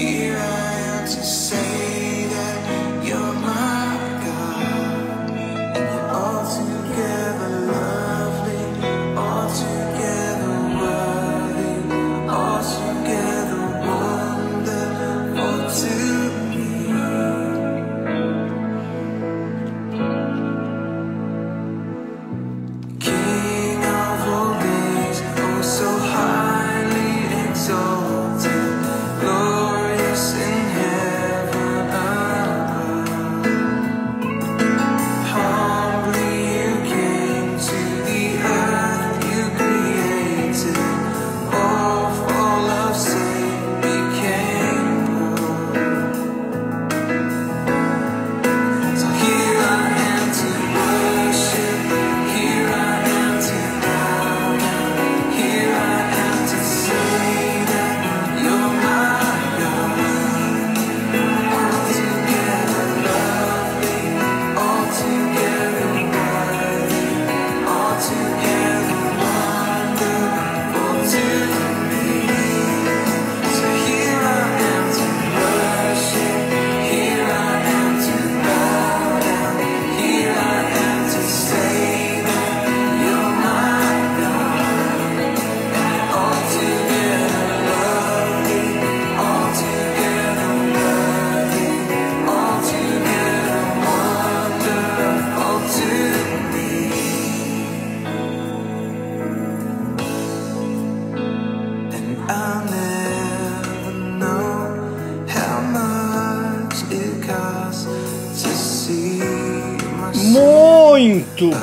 Here I am to say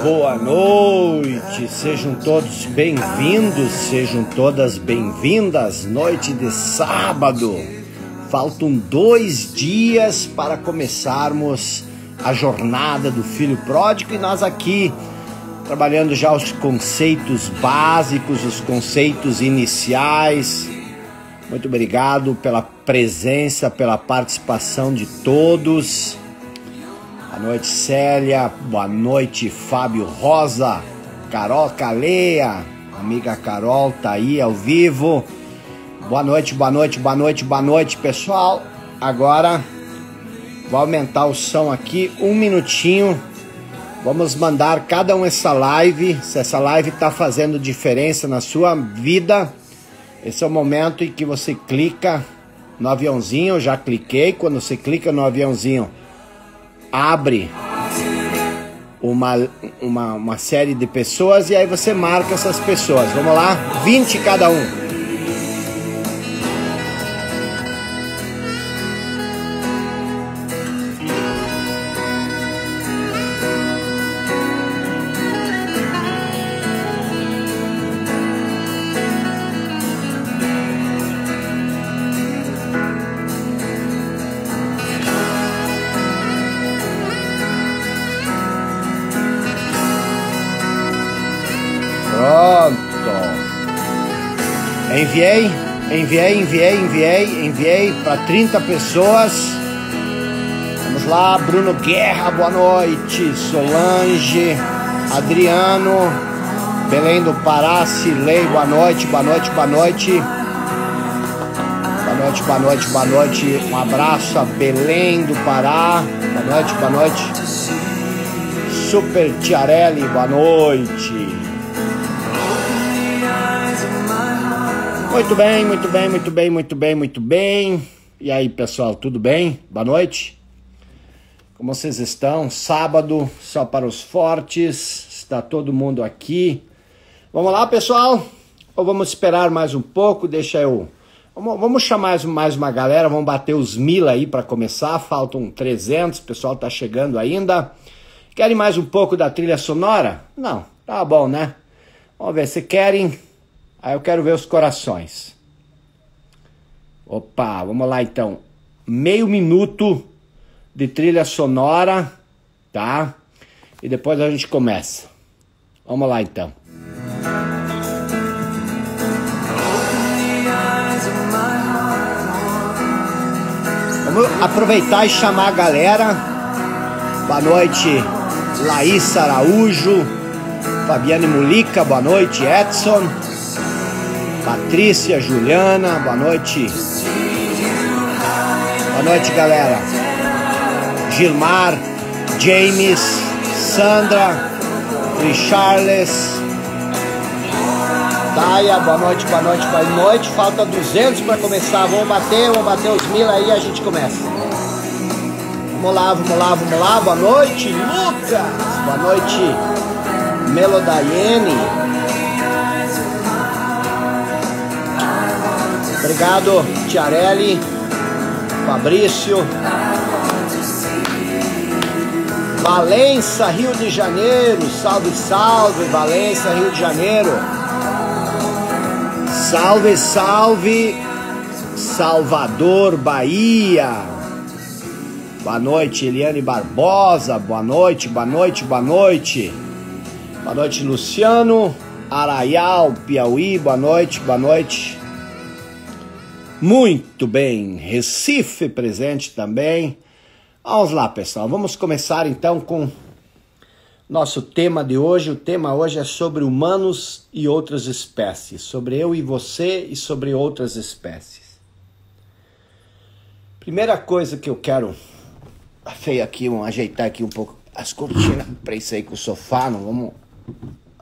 boa noite, sejam todos bem-vindos, sejam todas bem-vindas. Noite de sábado, faltam dois dias para começarmos a jornada do filho pródigo e nós aqui trabalhando já os conceitos básicos, os conceitos iniciais. Muito obrigado pela presença, pela participação de todos. Boa noite, Célia. Boa noite, Fábio Rosa. Carol Caleia. Amiga Carol tá aí ao vivo. Boa noite, boa noite, boa noite, boa noite, pessoal. Agora vou aumentar o som aqui um minutinho. Vamos mandar cada um essa live. Se essa live está fazendo diferença na sua vida, esse é o momento em que você clica no aviãozinho. Eu já cliquei. Quando você clica no aviãozinho, abre uma, uma, uma série de pessoas e aí você marca essas pessoas. Vamos lá? 20 cada um. enviei, enviei, enviei, enviei, enviei para 30 pessoas. Vamos lá, Bruno Guerra, boa noite. Solange, Adriano, Belém do Pará, Silei, boa noite, boa noite, boa noite. Boa noite, boa noite, boa noite. Um abraço a Belém do Pará. Boa noite, boa noite. Super Tiarelli, boa noite. Muito bem, muito bem, muito bem, muito bem, muito bem. E aí, pessoal, tudo bem? Boa noite. Como vocês estão? Sábado, só para os fortes. Está todo mundo aqui. Vamos lá, pessoal? Ou vamos esperar mais um pouco? Deixa eu. Vamos, chamar mais, mais uma galera. Vamos bater os mil aí para começar. Faltam 300. O pessoal está chegando ainda. Querem mais um pouco da trilha sonora? Não, tá bom, né? Vamos ver se querem. Aí eu quero ver os corações. Opa, vamos lá então. Meio minuto de trilha sonora, tá? E depois a gente começa. Vamos lá então. Vamos aproveitar e chamar a galera. Boa noite, Laís Araújo, Fabiane Mulica, boa noite, Edson. Patrícia, Juliana, boa noite. Boa noite, galera. Gilmar, James, Sandra, Richarles, Daia, boa noite, boa noite, boa noite. Falta 200 para começar. Vamos bater, vamos bater os mil aí a gente começa. Vamos lá, vamos lá, vamos lá. Boa noite, Lucas. Boa noite, Melodaiene. Obrigado, Tiarelli, Fabrício. Valença, Rio de Janeiro. Salve, salve, Valença, Rio de Janeiro. Salve, salve, Salvador, Bahia. Boa noite, Eliane Barbosa. Boa noite, boa noite, boa noite. Boa noite, Luciano. Araial, Piauí. Boa noite, boa noite. Muito bem, Recife presente também. Vamos lá, pessoal. Vamos começar então com nosso tema de hoje. O tema hoje é sobre humanos e outras espécies, sobre eu e você e sobre outras espécies. Primeira coisa que eu quero feio aqui, vamos ajeitar aqui um pouco as cortinas. aí com o sofá, não vamos.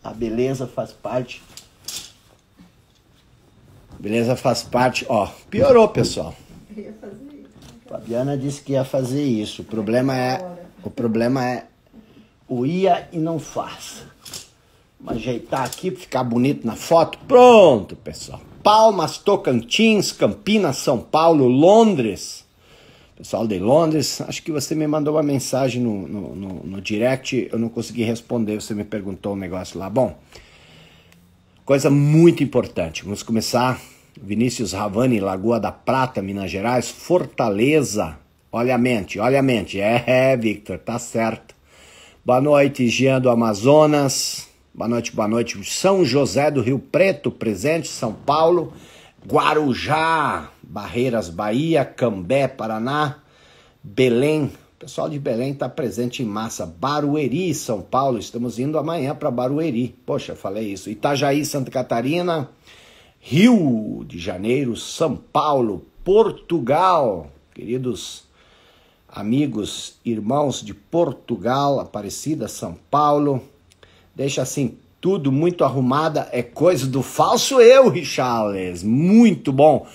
A beleza faz parte Beleza faz parte. Ó, piorou, pessoal. Fabiana disse que ia fazer isso. O problema é. O problema é o ia e não faz. Vamos ajeitar aqui para ficar bonito na foto. Pronto, pessoal. Palmas, Tocantins, Campinas, São Paulo, Londres. Pessoal de Londres, acho que você me mandou uma mensagem no, no, no, no direct, eu não consegui responder, você me perguntou um negócio lá. Bom, coisa muito importante. Vamos começar Vinícius Ravani, Lagoa da Prata, Minas Gerais, Fortaleza. Olha a mente, olha a mente. É, é Victor, tá certo. Boa noite, Jean do Amazonas. Boa noite, boa noite. São José do Rio Preto, presente, São Paulo. Guarujá, Barreiras, Bahia, Cambé, Paraná, Belém. O pessoal de Belém está presente em massa. Barueri, São Paulo. Estamos indo amanhã para Barueri. Poxa, falei isso. Itajaí, Santa Catarina. Rio de Janeiro, São Paulo, Portugal. Queridos amigos, irmãos de Portugal, Aparecida, São Paulo. Deixa assim tudo muito arrumada, é coisa do falso eu, Richales. Muito bom.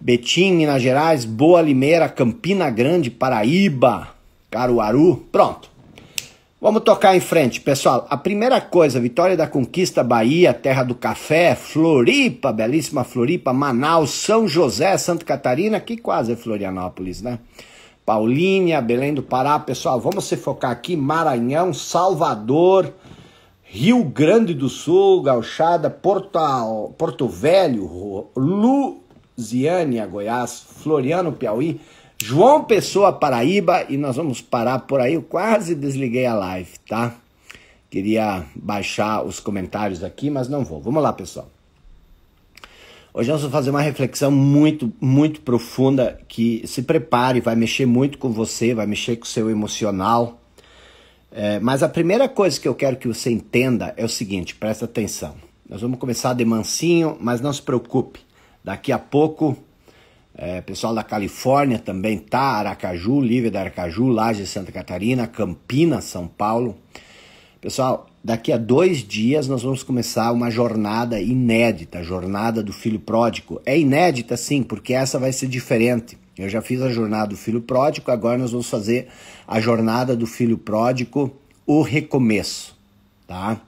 Betim, Minas Gerais, Boa Limeira, Campina Grande, Paraíba, Caruaru. Pronto. Vamos tocar em frente, pessoal. A primeira coisa, vitória da conquista Bahia, terra do café, Floripa, belíssima Floripa, Manaus, São José, Santa Catarina, que quase é Florianópolis, né? Paulínia, Belém do Pará, pessoal, vamos se focar aqui, Maranhão, Salvador, Rio Grande do Sul, Gauchada, Porto, Porto Velho, Luziânia, Goiás, Floriano, Piauí, João Pessoa, Paraíba, e nós vamos parar por aí. Eu quase desliguei a live, tá? Queria baixar os comentários aqui, mas não vou. Vamos lá, pessoal. Hoje nós vamos fazer uma reflexão muito, muito profunda que se prepare, vai mexer muito com você, vai mexer com o seu emocional. É, mas a primeira coisa que eu quero que você entenda é o seguinte, presta atenção. Nós vamos começar de mansinho, mas não se preocupe. Daqui a pouco é, pessoal da Califórnia também tá, Aracaju, Lívia da Aracaju, Laje Santa Catarina, Campinas, São Paulo. Pessoal, daqui a dois dias nós vamos começar uma jornada inédita, a jornada do filho pródigo. É inédita sim, porque essa vai ser diferente. Eu já fiz a jornada do filho pródigo, agora nós vamos fazer a jornada do filho pródigo, o recomeço, tá?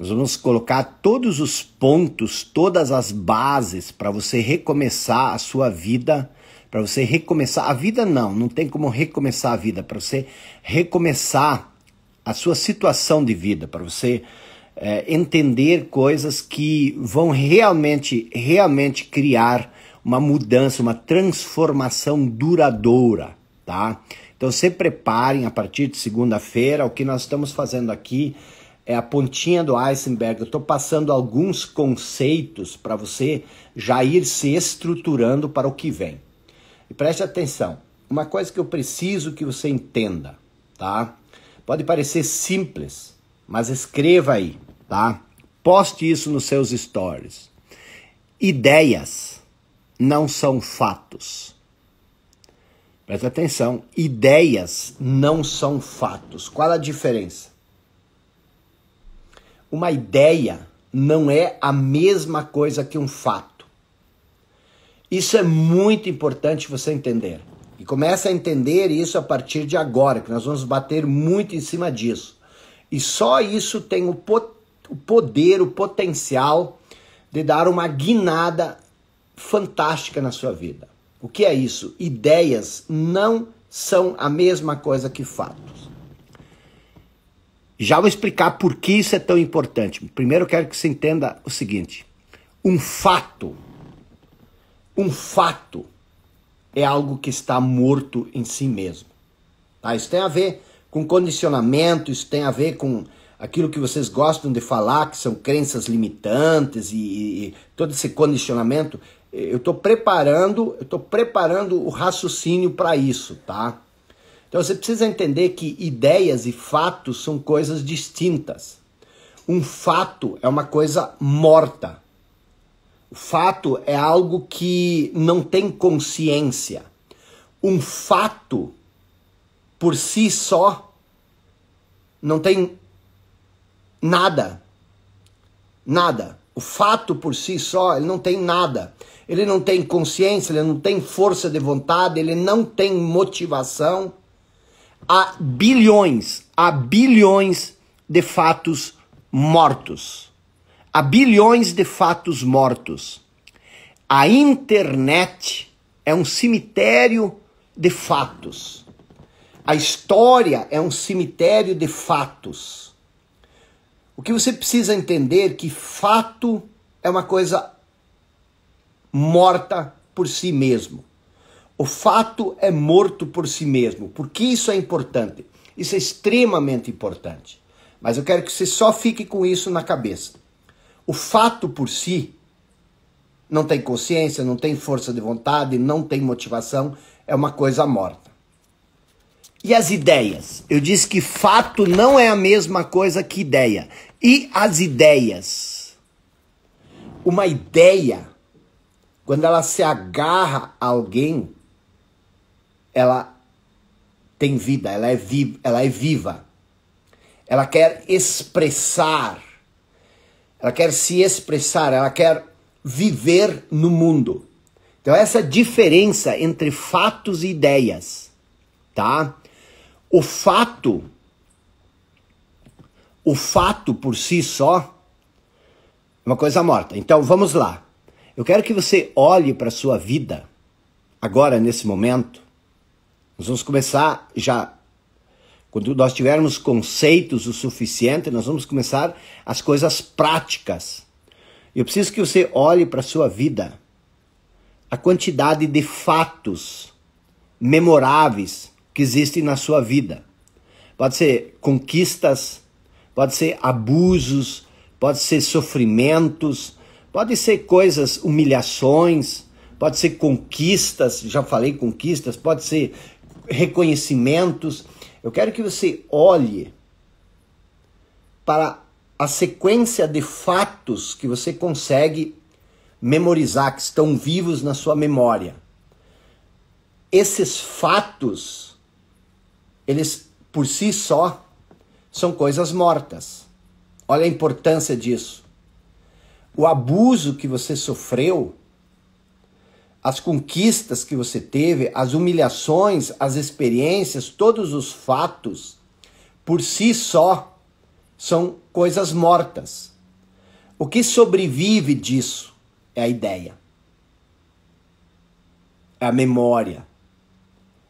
Nós vamos colocar todos os pontos, todas as bases para você recomeçar a sua vida, para você recomeçar a vida não, não tem como recomeçar a vida, para você recomeçar a sua situação de vida, para você é, entender coisas que vão realmente, realmente criar uma mudança, uma transformação duradoura, tá? Então se preparem a partir de segunda-feira, o que nós estamos fazendo aqui é a pontinha do iceberg. Eu estou passando alguns conceitos para você já ir se estruturando para o que vem. E preste atenção. Uma coisa que eu preciso que você entenda, tá? Pode parecer simples, mas escreva aí, tá? Poste isso nos seus stories. Ideias não são fatos. Preste atenção, ideias não são fatos. Qual a diferença? Uma ideia não é a mesma coisa que um fato. Isso é muito importante você entender. E começa a entender isso a partir de agora, que nós vamos bater muito em cima disso. E só isso tem o, po o poder, o potencial de dar uma guinada fantástica na sua vida. O que é isso? Ideias não são a mesma coisa que fatos. Já vou explicar por que isso é tão importante. Primeiro eu quero que você entenda o seguinte: um fato, um fato é algo que está morto em si mesmo. Tá? Isso tem a ver com condicionamento, isso tem a ver com aquilo que vocês gostam de falar, que são crenças limitantes e, e, e todo esse condicionamento. Eu estou preparando, eu estou preparando o raciocínio para isso, tá? Então você precisa entender que ideias e fatos são coisas distintas. Um fato é uma coisa morta. O fato é algo que não tem consciência. Um fato por si só não tem nada. Nada. O fato por si só, ele não tem nada. Ele não tem consciência, ele não tem força de vontade, ele não tem motivação a bilhões, a bilhões de fatos mortos. A bilhões de fatos mortos. A internet é um cemitério de fatos. A história é um cemitério de fatos. O que você precisa entender é que fato é uma coisa morta por si mesmo. O fato é morto por si mesmo. Por que isso é importante? Isso é extremamente importante. Mas eu quero que você só fique com isso na cabeça. O fato por si não tem consciência, não tem força de vontade, não tem motivação, é uma coisa morta. E as ideias? Eu disse que fato não é a mesma coisa que ideia. E as ideias? Uma ideia, quando ela se agarra a alguém, ela tem vida, ela é, vi ela é viva. Ela quer expressar, ela quer se expressar, ela quer viver no mundo. Então, essa diferença entre fatos e ideias, tá? O fato, o fato por si só, é uma coisa morta. Então, vamos lá. Eu quero que você olhe para a sua vida, agora, nesse momento, nós vamos começar já. Quando nós tivermos conceitos o suficiente, nós vamos começar as coisas práticas. Eu preciso que você olhe para a sua vida. A quantidade de fatos memoráveis que existem na sua vida. Pode ser conquistas, pode ser abusos, pode ser sofrimentos, pode ser coisas, humilhações, pode ser conquistas, já falei conquistas, pode ser reconhecimentos. Eu quero que você olhe para a sequência de fatos que você consegue memorizar, que estão vivos na sua memória. Esses fatos, eles por si só são coisas mortas. Olha a importância disso. O abuso que você sofreu as conquistas que você teve, as humilhações, as experiências, todos os fatos, por si só, são coisas mortas. O que sobrevive disso é a ideia, é a memória,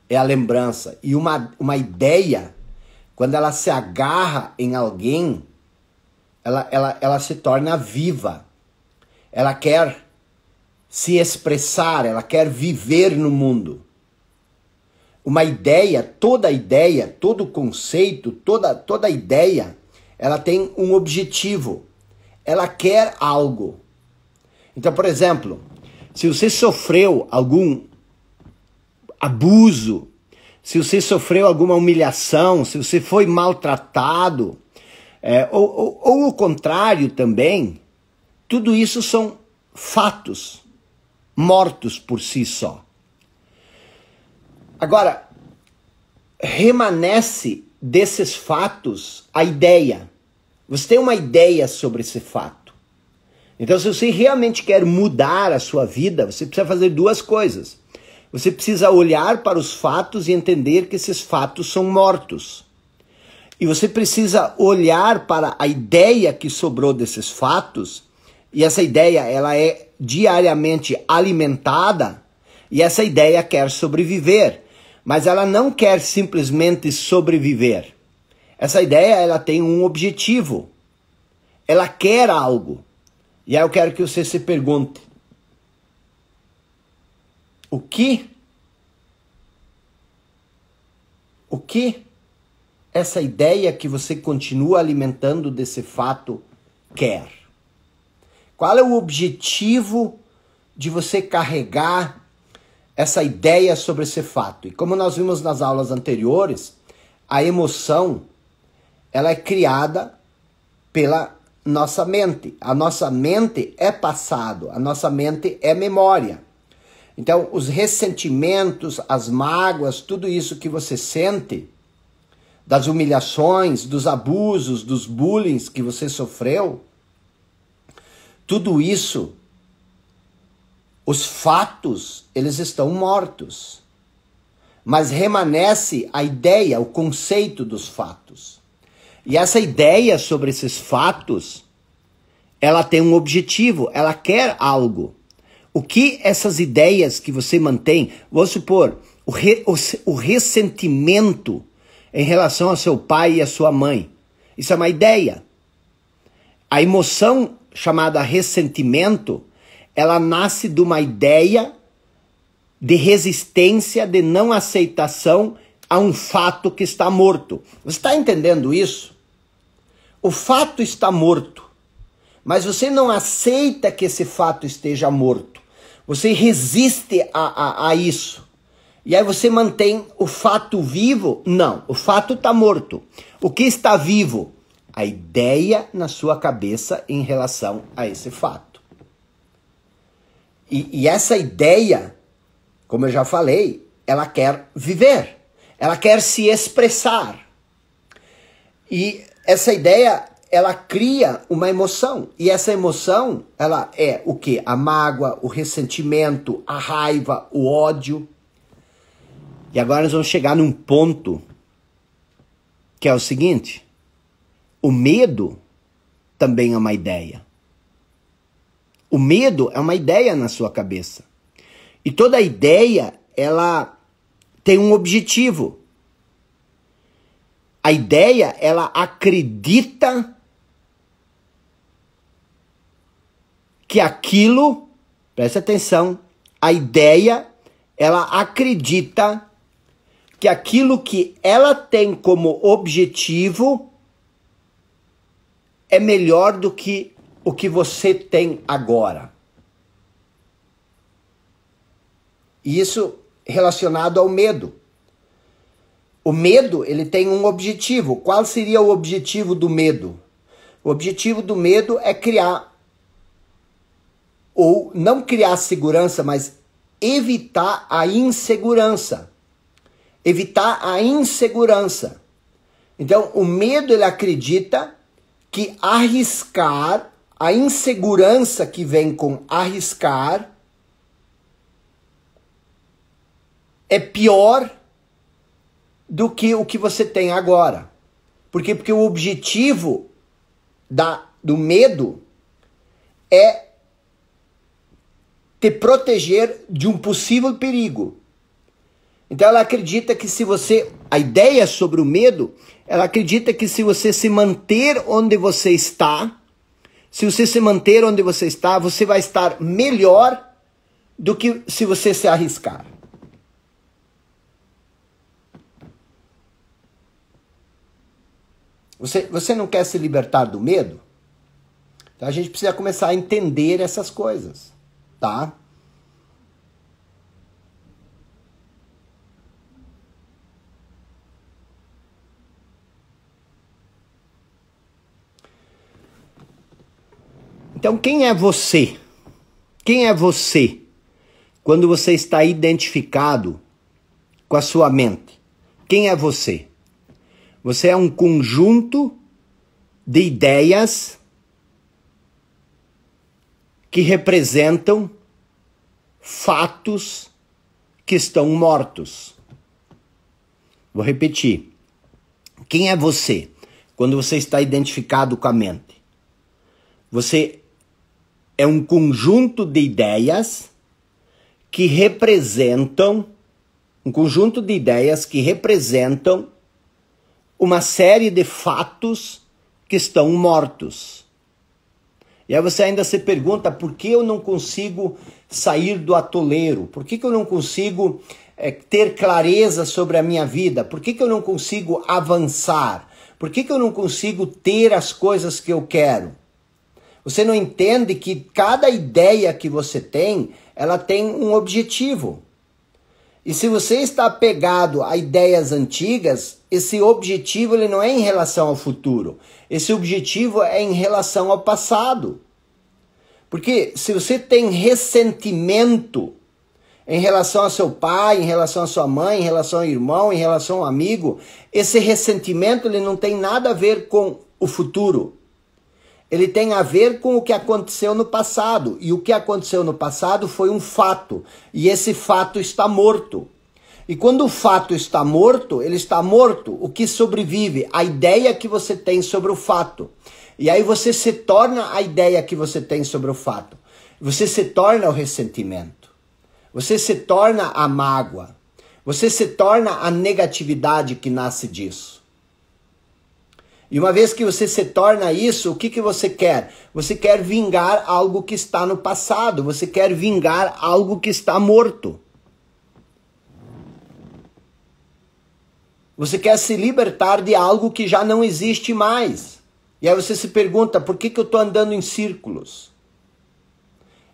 é a lembrança. E uma, uma ideia, quando ela se agarra em alguém, ela, ela, ela se torna viva. Ela quer se expressar, ela quer viver no mundo. Uma ideia, toda ideia, todo conceito, toda, toda ideia, ela tem um objetivo. Ela quer algo. Então, por exemplo, se você sofreu algum abuso, se você sofreu alguma humilhação, se você foi maltratado, é, ou, ou, ou o contrário também, tudo isso são fatos, mortos por si só. Agora, remanesce desses fatos a ideia. Você tem uma ideia sobre esse fato. Então, se você realmente quer mudar a sua vida, você precisa fazer duas coisas. Você precisa olhar para os fatos e entender que esses fatos são mortos. E você precisa olhar para a ideia que sobrou desses fatos e essa ideia ela é diariamente alimentada e essa ideia quer sobreviver, mas ela não quer simplesmente sobreviver. Essa ideia ela tem um objetivo. Ela quer algo. E aí eu quero que você se pergunte: o que o que essa ideia que você continua alimentando desse fato quer? Qual é o objetivo de você carregar essa ideia sobre esse fato? E como nós vimos nas aulas anteriores, a emoção ela é criada pela nossa mente. A nossa mente é passado, a nossa mente é memória. Então, os ressentimentos, as mágoas, tudo isso que você sente, das humilhações, dos abusos, dos bullying que você sofreu, tudo isso, os fatos, eles estão mortos. Mas remanesce a ideia, o conceito dos fatos. E essa ideia sobre esses fatos, ela tem um objetivo, ela quer algo. O que essas ideias que você mantém, vou supor, o, re, o, o ressentimento em relação a seu pai e a sua mãe. Isso é uma ideia. A emoção chamada ressentimento, ela nasce de uma ideia de resistência, de não aceitação a um fato que está morto. Você está entendendo isso? O fato está morto, mas você não aceita que esse fato esteja morto. Você resiste a, a, a isso. E aí você mantém o fato vivo? Não, o fato está morto. O que está vivo? a ideia na sua cabeça em relação a esse fato. E, e essa ideia, como eu já falei, ela quer viver, ela quer se expressar. E essa ideia ela cria uma emoção. E essa emoção, ela é o que? A mágoa, o ressentimento, a raiva, o ódio. E agora nós vamos chegar num ponto que é o seguinte: o medo também é uma ideia. O medo é uma ideia na sua cabeça. E toda ideia, ela tem um objetivo. A ideia, ela acredita que aquilo, preste atenção, a ideia, ela acredita que aquilo que ela tem como objetivo é melhor do que o que você tem agora. E isso relacionado ao medo. O medo, ele tem um objetivo. Qual seria o objetivo do medo? O objetivo do medo é criar ou não criar segurança, mas evitar a insegurança. Evitar a insegurança. Então, o medo ele acredita que arriscar, a insegurança que vem com arriscar, é pior do que o que você tem agora. Por quê? Porque o objetivo da, do medo é te proteger de um possível perigo. Então ela acredita que se você a ideia sobre o medo, ela acredita que se você se manter onde você está, se você se manter onde você está, você vai estar melhor do que se você se arriscar. Você, você não quer se libertar do medo? Então a gente precisa começar a entender essas coisas, tá? Então, quem é você? Quem é você quando você está identificado com a sua mente? Quem é você? Você é um conjunto de ideias que representam fatos que estão mortos. Vou repetir. Quem é você quando você está identificado com a mente? Você é um conjunto de ideias que representam um conjunto de ideias que representam uma série de fatos que estão mortos. E aí você ainda se pergunta por que eu não consigo sair do atoleiro? Por que, que eu não consigo é, ter clareza sobre a minha vida? Por que, que eu não consigo avançar? Por que, que eu não consigo ter as coisas que eu quero? Você não entende que cada ideia que você tem, ela tem um objetivo. E se você está apegado a ideias antigas, esse objetivo ele não é em relação ao futuro. Esse objetivo é em relação ao passado. Porque se você tem ressentimento em relação a seu pai, em relação a sua mãe, em relação ao irmão, em relação ao amigo, esse ressentimento ele não tem nada a ver com o futuro ele tem a ver com o que aconteceu no passado. E o que aconteceu no passado foi um fato. E esse fato está morto. E quando o fato está morto, ele está morto. O que sobrevive? A ideia que você tem sobre o fato. E aí você se torna a ideia que você tem sobre o fato. Você se torna o ressentimento. Você se torna a mágoa. Você se torna a negatividade que nasce disso. E uma vez que você se torna isso, o que, que você quer? Você quer vingar algo que está no passado, você quer vingar algo que está morto. Você quer se libertar de algo que já não existe mais. E aí você se pergunta: por que, que eu estou andando em círculos?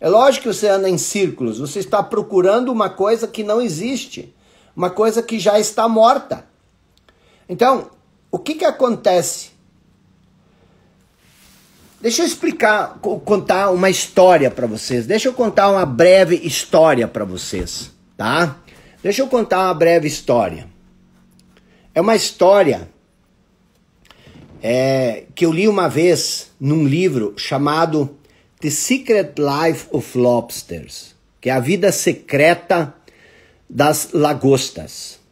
É lógico que você anda em círculos, você está procurando uma coisa que não existe, uma coisa que já está morta. Então, o que, que acontece? Deixa eu explicar, contar uma história para vocês. Deixa eu contar uma breve história para vocês, tá? Deixa eu contar uma breve história. É uma história é, que eu li uma vez num livro chamado The Secret Life of Lobsters, que é a vida secreta das lagostas.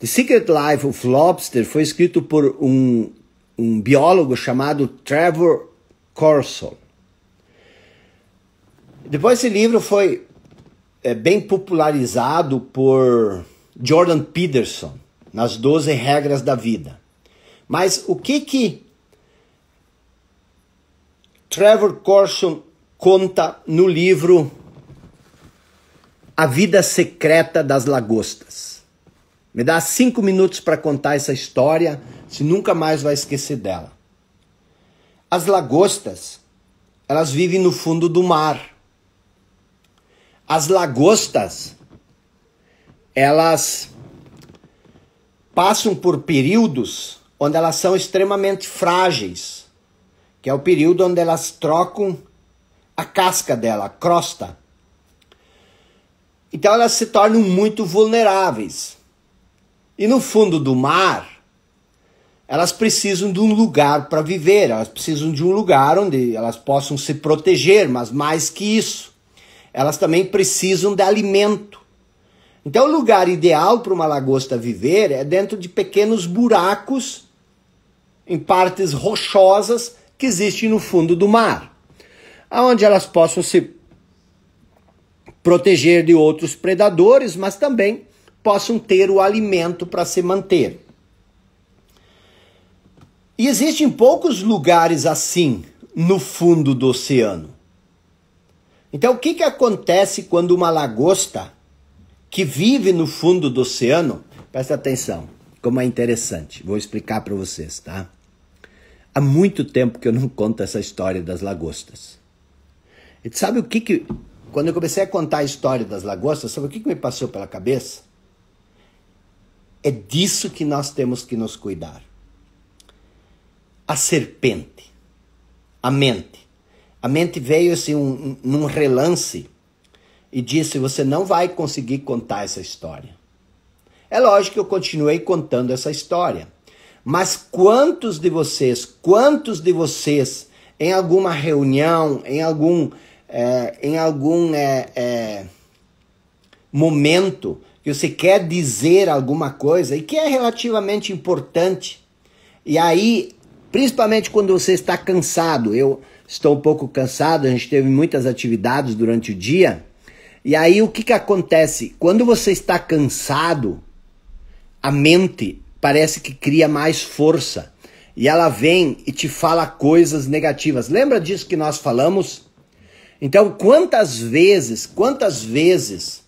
The Secret Life of Lobster foi escrito por um, um biólogo chamado Trevor Corson. Depois esse livro foi é, bem popularizado por Jordan Peterson nas 12 regras da vida. Mas o que que Trevor Corson conta no livro A Vida Secreta das Lagostas? Me dá cinco minutos para contar essa história, se nunca mais vai esquecer dela. As lagostas, elas vivem no fundo do mar. As lagostas, elas passam por períodos onde elas são extremamente frágeis, que é o período onde elas trocam a casca dela, a crosta. Então elas se tornam muito vulneráveis. E no fundo do mar, elas precisam de um lugar para viver, elas precisam de um lugar onde elas possam se proteger, mas mais que isso, elas também precisam de alimento. Então, o lugar ideal para uma lagosta viver é dentro de pequenos buracos em partes rochosas que existem no fundo do mar, aonde elas possam se proteger de outros predadores, mas também possam ter o alimento para se manter. E existem poucos lugares assim no fundo do oceano. Então, o que, que acontece quando uma lagosta que vive no fundo do oceano, presta atenção, como é interessante, vou explicar para vocês, tá? Há muito tempo que eu não conto essa história das lagostas. E sabe o que que. Quando eu comecei a contar a história das lagostas, sabe o que, que me passou pela cabeça? É disso que nós temos que nos cuidar. A serpente, a mente. A mente veio assim um, num relance e disse: Você não vai conseguir contar essa história. É lógico que eu continuei contando essa história. Mas quantos de vocês, quantos de vocês, em alguma reunião, em algum, é, em algum é, é, momento, que você quer dizer alguma coisa e que é relativamente importante. E aí, principalmente quando você está cansado, eu estou um pouco cansado, a gente teve muitas atividades durante o dia. E aí o que, que acontece? Quando você está cansado, a mente parece que cria mais força e ela vem e te fala coisas negativas. Lembra disso que nós falamos? Então, quantas vezes, quantas vezes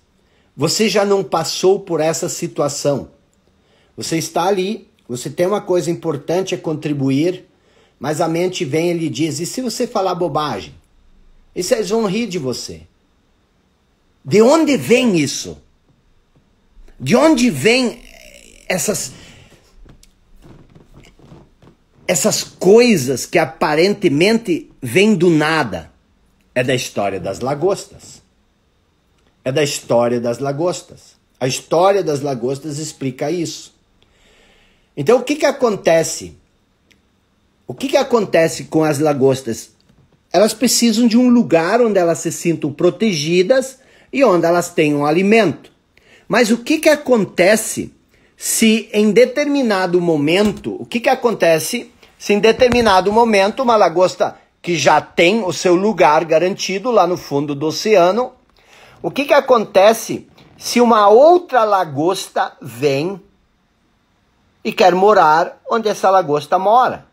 você já não passou por essa situação. Você está ali, você tem uma coisa importante a contribuir, mas a mente vem e lhe diz: e se você falar bobagem? E vocês vão rir de você. De onde vem isso? De onde vem essas essas coisas que aparentemente vêm do nada? É da história das lagostas é da história das lagostas. A história das lagostas explica isso. Então, o que, que acontece? O que, que acontece com as lagostas? Elas precisam de um lugar onde elas se sintam protegidas e onde elas tenham alimento. Mas o que, que acontece se em determinado momento, o que, que acontece se em determinado momento uma lagosta que já tem o seu lugar garantido lá no fundo do oceano, o que, que acontece se uma outra lagosta vem e quer morar onde essa lagosta mora?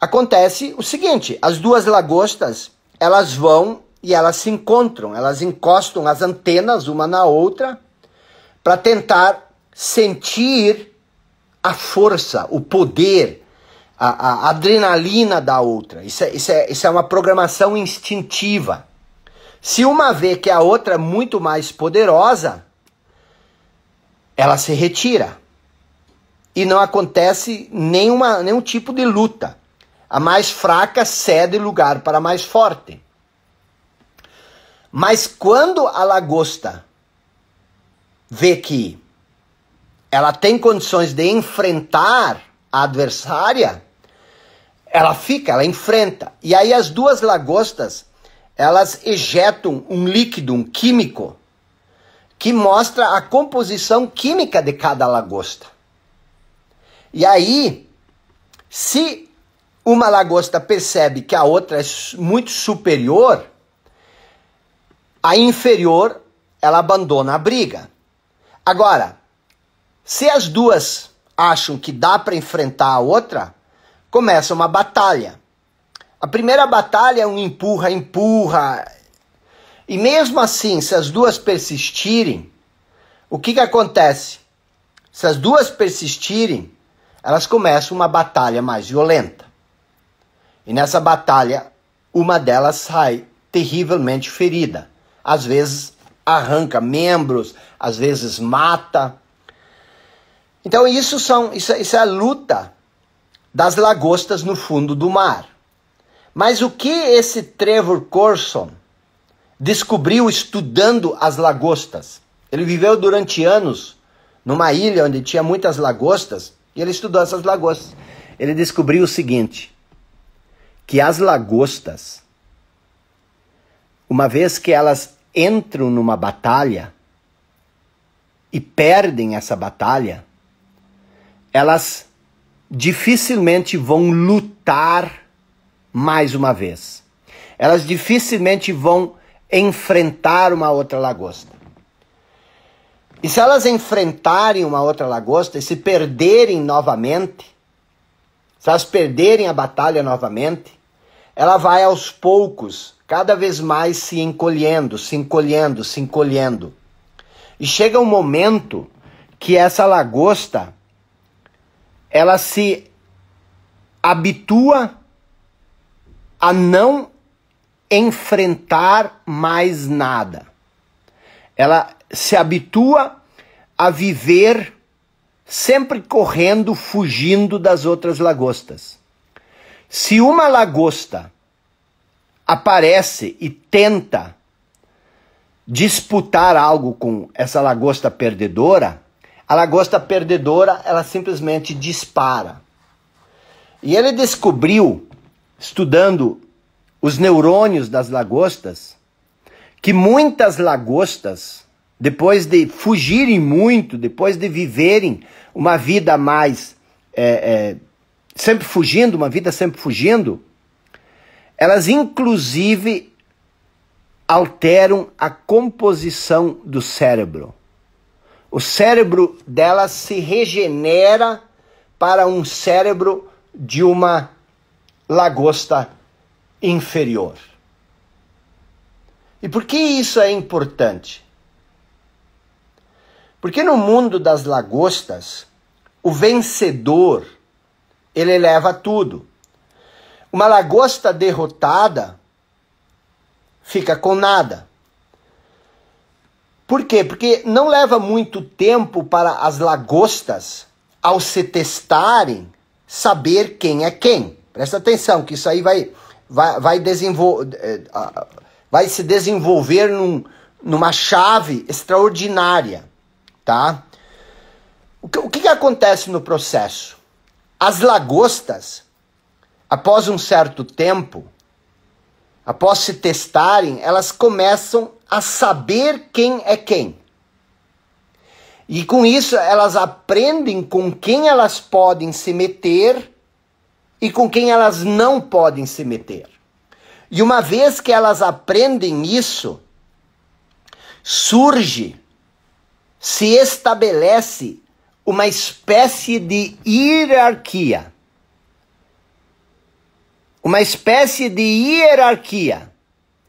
Acontece o seguinte: as duas lagostas elas vão e elas se encontram, elas encostam as antenas uma na outra para tentar sentir a força, o poder, a, a adrenalina da outra. Isso é, isso, é, isso é uma programação instintiva. Se uma vê que a outra é muito mais poderosa, ela se retira. E não acontece nenhuma, nenhum tipo de luta. A mais fraca cede lugar para a mais forte. Mas quando a lagosta vê que ela tem condições de enfrentar adversária, ela fica, ela enfrenta. E aí as duas lagostas, elas ejetam um líquido, um químico, que mostra a composição química de cada lagosta. E aí, se uma lagosta percebe que a outra é muito superior, a inferior ela abandona a briga. Agora, se as duas acham que dá para enfrentar a outra, começa uma batalha. A primeira batalha é um empurra, empurra. E mesmo assim, se as duas persistirem, o que, que acontece? Se as duas persistirem, elas começam uma batalha mais violenta. E nessa batalha, uma delas sai terrivelmente ferida. Às vezes arranca membros, às vezes mata. Então isso são isso, é, isso é a luta das lagostas no fundo do mar. Mas o que esse Trevor Corson descobriu estudando as lagostas? Ele viveu durante anos numa ilha onde tinha muitas lagostas e ele estudou essas lagostas. Ele descobriu o seguinte: que as lagostas, uma vez que elas entram numa batalha e perdem essa batalha, elas dificilmente vão lutar mais uma vez. Elas dificilmente vão enfrentar uma outra lagosta. E se elas enfrentarem uma outra lagosta e se perderem novamente, se elas perderem a batalha novamente, ela vai aos poucos, cada vez mais se encolhendo, se encolhendo, se encolhendo. E chega um momento que essa lagosta ela se habitua a não enfrentar mais nada. Ela se habitua a viver sempre correndo, fugindo das outras lagostas. Se uma lagosta aparece e tenta disputar algo com essa lagosta perdedora, a lagosta perdedora, ela simplesmente dispara. E ele descobriu, estudando os neurônios das lagostas, que muitas lagostas, depois de fugirem muito, depois de viverem uma vida mais. É, é, sempre fugindo, uma vida sempre fugindo, elas inclusive alteram a composição do cérebro. O cérebro dela se regenera para um cérebro de uma lagosta inferior. E por que isso é importante? Porque no mundo das lagostas, o vencedor ele leva tudo. Uma lagosta derrotada fica com nada. Por quê? Porque não leva muito tempo para as lagostas, ao se testarem, saber quem é quem. Presta atenção, que isso aí vai, vai, vai, desenvol... Eh, vai se desenvolver num, numa chave extraordinária, tá? O que, o que, que acontece no processo? As lagostas, após um certo tempo, após se testarem, elas começam a saber quem é quem. E com isso elas aprendem com quem elas podem se meter e com quem elas não podem se meter. E uma vez que elas aprendem isso, surge, se estabelece uma espécie de hierarquia. Uma espécie de hierarquia,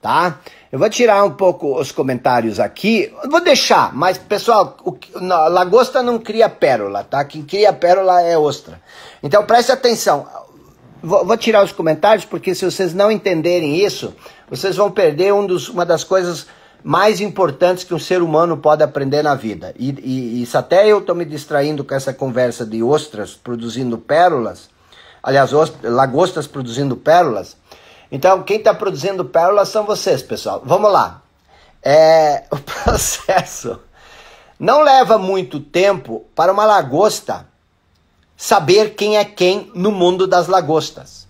tá? Eu vou tirar um pouco os comentários aqui. Vou deixar, mas pessoal, o, não, lagosta não cria pérola, tá? Quem cria pérola é ostra. Então preste atenção. Vou, vou tirar os comentários porque se vocês não entenderem isso, vocês vão perder um dos, uma das coisas mais importantes que um ser humano pode aprender na vida. E, e isso até eu estou me distraindo com essa conversa de ostras produzindo pérolas, aliás, ostras, lagostas produzindo pérolas. Então, quem está produzindo pérolas são vocês, pessoal. Vamos lá. É, o processo não leva muito tempo para uma lagosta saber quem é quem no mundo das lagostas.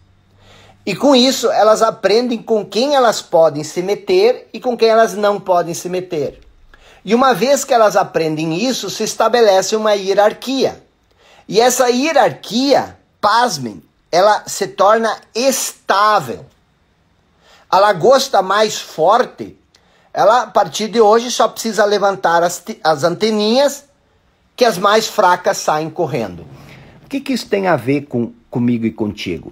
E com isso, elas aprendem com quem elas podem se meter e com quem elas não podem se meter. E uma vez que elas aprendem isso, se estabelece uma hierarquia. E essa hierarquia, pasmem, ela se torna estável. A lagosta mais forte, ela a partir de hoje só precisa levantar as, as anteninhas, que as mais fracas saem correndo. O que, que isso tem a ver com, comigo e contigo?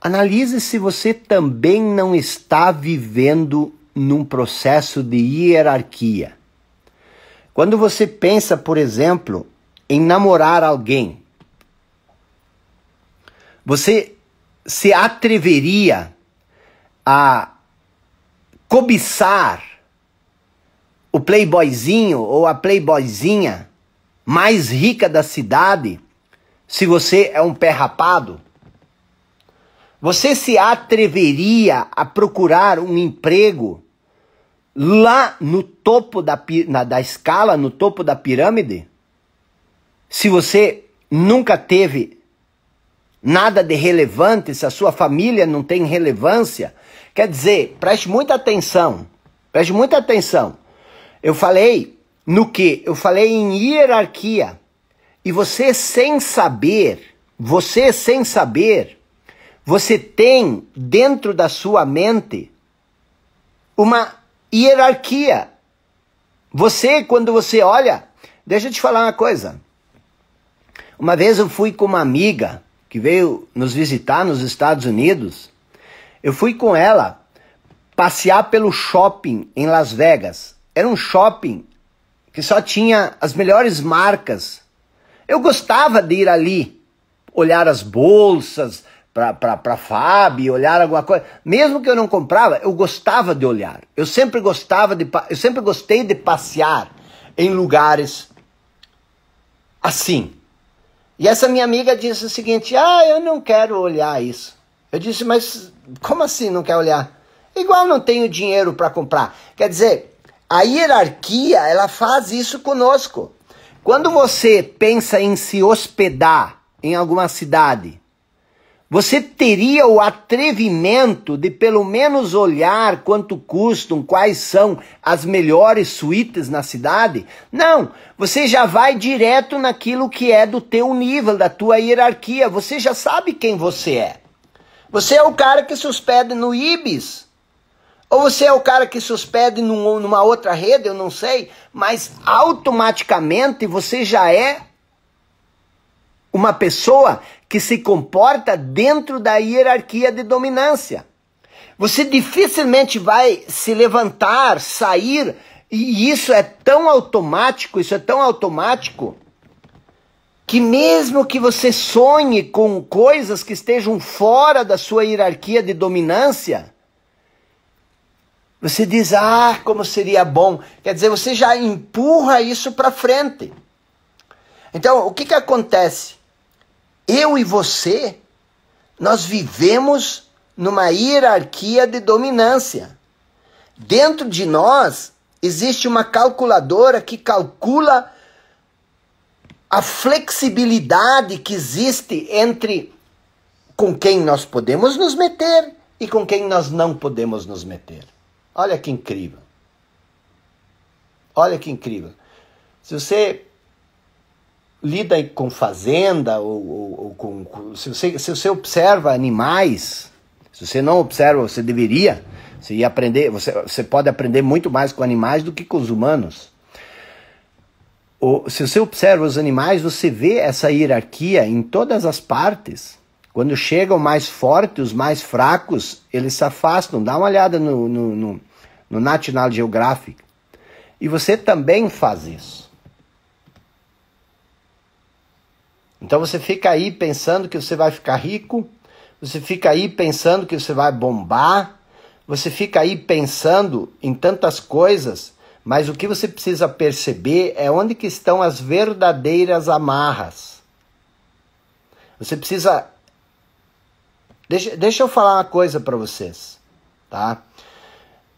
Analise se você também não está vivendo num processo de hierarquia. Quando você pensa, por exemplo, em namorar alguém, você se atreveria a cobiçar o playboyzinho ou a playboyzinha mais rica da cidade se você é um pé rapado? Você se atreveria a procurar um emprego lá no topo da, na, da escala, no topo da pirâmide? Se você nunca teve nada de relevante, se a sua família não tem relevância, quer dizer, preste muita atenção. Preste muita atenção. Eu falei no que? Eu falei em hierarquia. E você sem saber, você sem saber, você tem dentro da sua mente uma hierarquia. Você, quando você olha, deixa eu te falar uma coisa. Uma vez eu fui com uma amiga que veio nos visitar nos Estados Unidos, eu fui com ela passear pelo shopping em Las Vegas. Era um shopping que só tinha as melhores marcas. Eu gostava de ir ali, olhar as bolsas para Fábio, olhar alguma coisa. Mesmo que eu não comprava, eu gostava de olhar. Eu sempre gostava de eu sempre gostei de passear em lugares assim. E essa minha amiga disse o seguinte: Ah, eu não quero olhar isso. Eu disse, mas como assim não quer olhar? Igual não tenho dinheiro para comprar. Quer dizer, a hierarquia ela faz isso conosco. Quando você pensa em se hospedar em alguma cidade, você teria o atrevimento de pelo menos olhar quanto custam, quais são as melhores suítes na cidade? Não, você já vai direto naquilo que é do teu nível, da tua hierarquia. Você já sabe quem você é. Você é o cara que se hospeda no Ibis. Ou você é o cara que se hospeda num, numa outra rede, eu não sei, mas automaticamente você já é uma pessoa que se comporta dentro da hierarquia de dominância. Você dificilmente vai se levantar, sair, e isso é tão automático, isso é tão automático, que mesmo que você sonhe com coisas que estejam fora da sua hierarquia de dominância, você diz: "Ah, como seria bom". Quer dizer, você já empurra isso para frente. Então, o que que acontece? eu e você, nós vivemos numa hierarquia de dominância. Dentro de nós existe uma calculadora que calcula a flexibilidade que existe entre com quem nós podemos nos meter e com quem nós não podemos nos meter. Olha que incrível. Olha que incrível. Se você lida com fazenda ou, ou, ou com, com se, você, se você observa animais, se você não observa, você deveria. Você ia aprender, você, você pode aprender muito mais com animais do que com os humanos. Ou, se você observa os animais, você vê essa hierarquia em todas as partes. Quando chegam mais fortes, os mais fracos, eles se afastam. Dá uma olhada no, no, no, no National Geographic. E você também faz isso. Então você fica aí pensando que você vai ficar rico, você fica aí pensando que você vai bombar, você fica aí pensando em tantas coisas, mas o que você precisa perceber é onde que estão as verdadeiras amarras. Você precisa Deixa, deixa eu falar uma coisa para vocês, tá?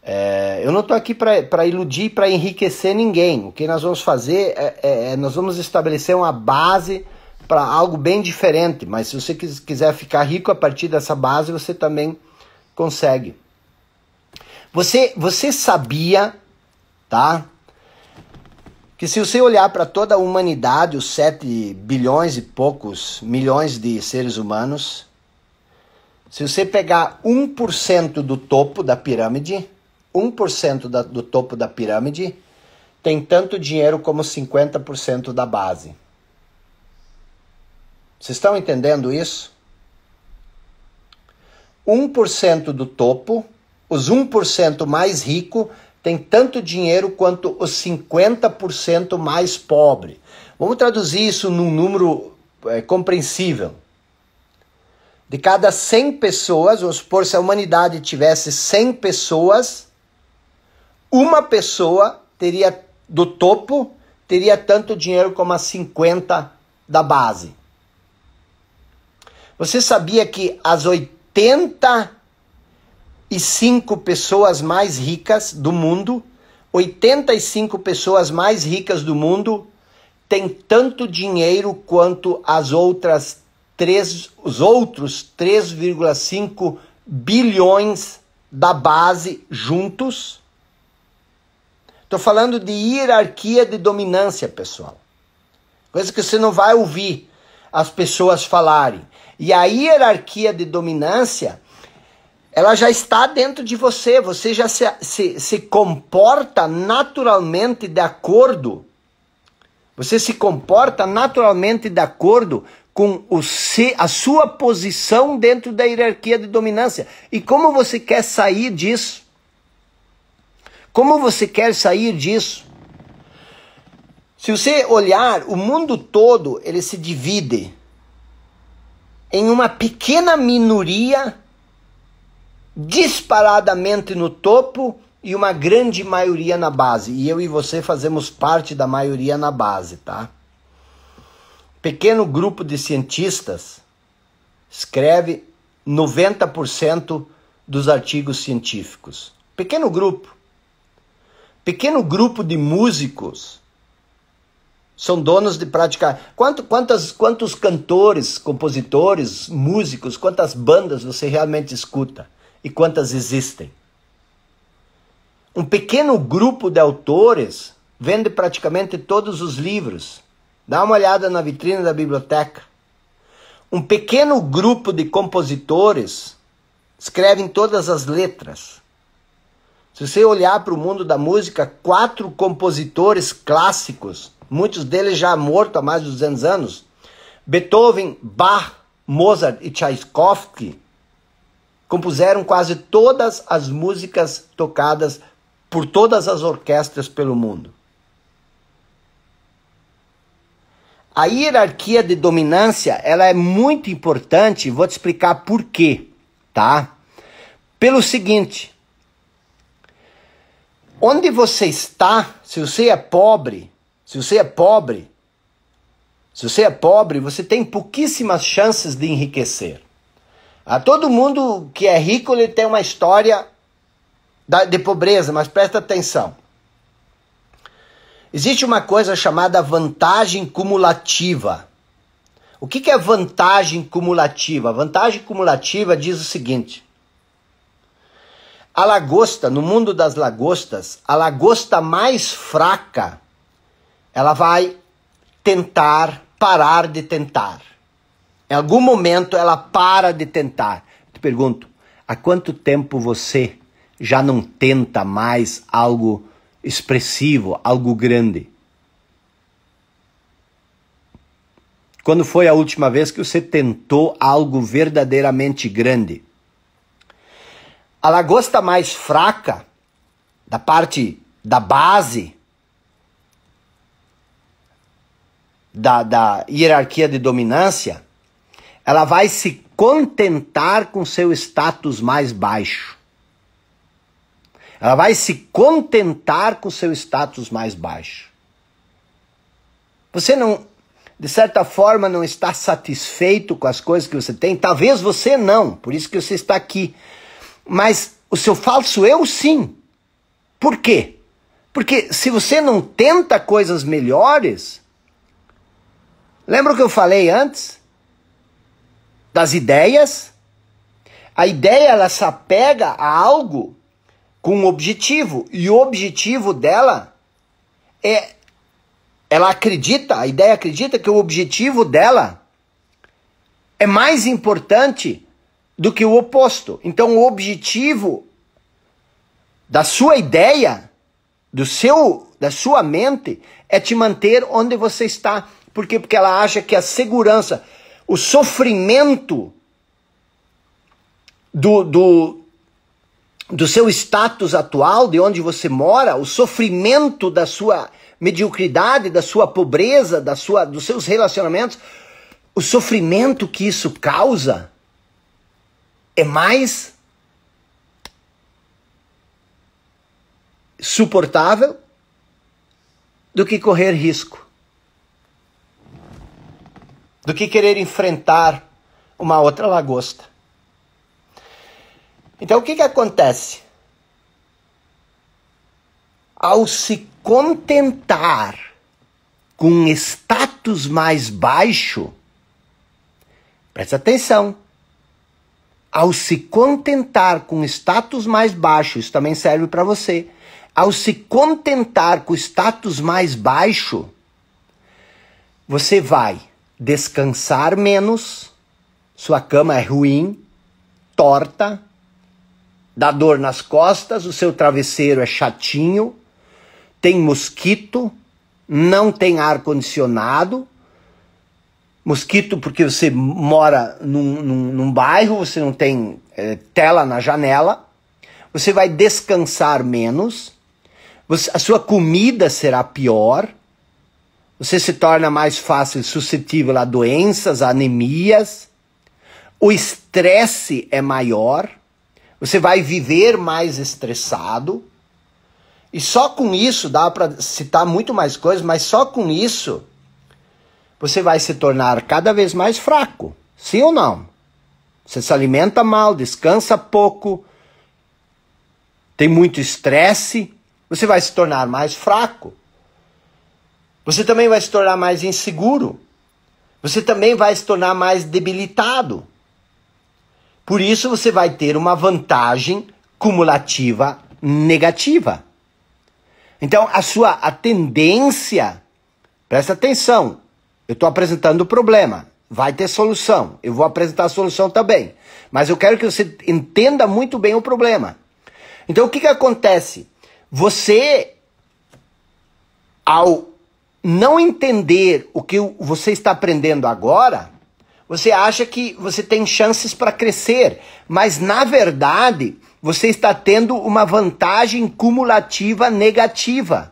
É, eu não estou aqui para iludir, para enriquecer ninguém. O que nós vamos fazer é, é, é nós vamos estabelecer uma base para algo bem diferente, mas se você quiser ficar rico a partir dessa base, você também consegue. Você, você sabia, tá? Que se você olhar para toda a humanidade, os 7 bilhões e poucos milhões de seres humanos, se você pegar 1% do topo da pirâmide, 1% da, do topo da pirâmide, tem tanto dinheiro como 50% da base. Vocês estão entendendo isso? 1% do topo, os 1% mais rico tem tanto dinheiro quanto os 50% mais pobre. Vamos traduzir isso num número é, compreensível. De cada 100 pessoas, vamos supor, se a humanidade tivesse 100 pessoas, uma pessoa teria do topo teria tanto dinheiro como as 50 da base. Você sabia que as 85 pessoas mais ricas do mundo, 85 pessoas mais ricas do mundo têm tanto dinheiro quanto as outras 3, os outros 3,5 bilhões da base juntos? Estou falando de hierarquia de dominância, pessoal. Coisa que você não vai ouvir as pessoas falarem. E a hierarquia de dominância, ela já está dentro de você, você já se, se, se comporta naturalmente de acordo. Você se comporta naturalmente de acordo com o se, a sua posição dentro da hierarquia de dominância. E como você quer sair disso? Como você quer sair disso? Se você olhar, o mundo todo ele se divide em uma pequena minoria disparadamente no topo e uma grande maioria na base. E eu e você fazemos parte da maioria na base, tá? Pequeno grupo de cientistas escreve 90% dos artigos científicos. Pequeno grupo. Pequeno grupo de músicos são donos de praticar Quanto, quantas, quantos cantores, compositores, músicos, quantas bandas você realmente escuta e quantas existem? Um pequeno grupo de autores vende praticamente todos os livros. Dá uma olhada na vitrine da biblioteca. Um pequeno grupo de compositores escrevem todas as letras. Se você olhar para o mundo da música, quatro compositores clássicos muitos deles já mortos há mais de 200 anos, Beethoven, Bach, Mozart e Tchaikovsky compuseram quase todas as músicas tocadas por todas as orquestras pelo mundo. A hierarquia de dominância, ela é muito importante, vou te explicar por quê, tá? Pelo seguinte, onde você está, se você é pobre, se você é pobre, se você é pobre, você tem pouquíssimas chances de enriquecer. A todo mundo que é rico ele tem uma história de pobreza, mas presta atenção. Existe uma coisa chamada vantagem cumulativa. O que, é vantagem cumulativa? Vantagem cumulativa diz o seguinte: a lagosta, no mundo das lagostas, a lagosta mais fraca ela vai tentar parar de tentar. Em algum momento ela para de tentar. Eu te pergunto, há quanto tempo você já não tenta mais algo expressivo, algo grande? Quando foi a última vez que você tentou algo verdadeiramente grande? A lagosta mais fraca, da parte da base, da, da hierarquia de dominância, ela vai se contentar com seu status mais baixo. Ela vai se contentar com seu status mais baixo. Você não, de certa forma, não está satisfeito com as coisas que você tem? Talvez você não, por isso que você está aqui. Mas o seu falso eu, sim. Por quê? Porque se você não tenta coisas melhores, Lembra o que eu falei antes? Das ideias? A ideia ela se apega a algo com um objetivo, e o objetivo dela é ela acredita, a ideia acredita que o objetivo dela é mais importante do que o oposto. Então o objetivo da sua ideia, do seu, da sua mente é te manter onde você está por quê? Porque ela acha que a segurança, o sofrimento do, do, do seu status atual, de onde você mora, o sofrimento da sua mediocridade, da sua pobreza, da sua, dos seus relacionamentos, o sofrimento que isso causa é mais suportável do que correr risco do que querer enfrentar uma outra lagosta. Então o que, que acontece? Ao se contentar com um status mais baixo, Presta atenção. Ao se contentar com status mais baixo, isso também serve para você. Ao se contentar com status mais baixo, você vai descansar menos, sua cama é ruim, torta, dá dor nas costas, o seu travesseiro é chatinho, tem mosquito, não tem ar condicionado. Mosquito, porque você mora num, num, num bairro, você não tem é, tela na janela, você vai descansar menos, você, a sua comida será pior, você se torna mais fácil suscetível a doenças, a anemias, o estresse é maior, você vai viver mais estressado. E só com isso, dá para citar muito mais coisas, mas só com isso você vai se tornar cada vez mais fraco, sim ou não? Você se alimenta mal, descansa pouco, tem muito estresse, você vai se tornar mais fraco. Você também vai se tornar mais inseguro. Você também vai se tornar mais debilitado. Por isso, você vai ter uma vantagem cumulativa negativa. Então, a sua a tendência, presta atenção, eu estou apresentando o problema, vai ter solução, eu vou apresentar a solução também, mas eu quero que você entenda muito bem o problema. Então, o que, que acontece? Você, ao não entender o que você está aprendendo agora, você acha que você tem chances para crescer, mas na verdade você está tendo uma vantagem cumulativa negativa.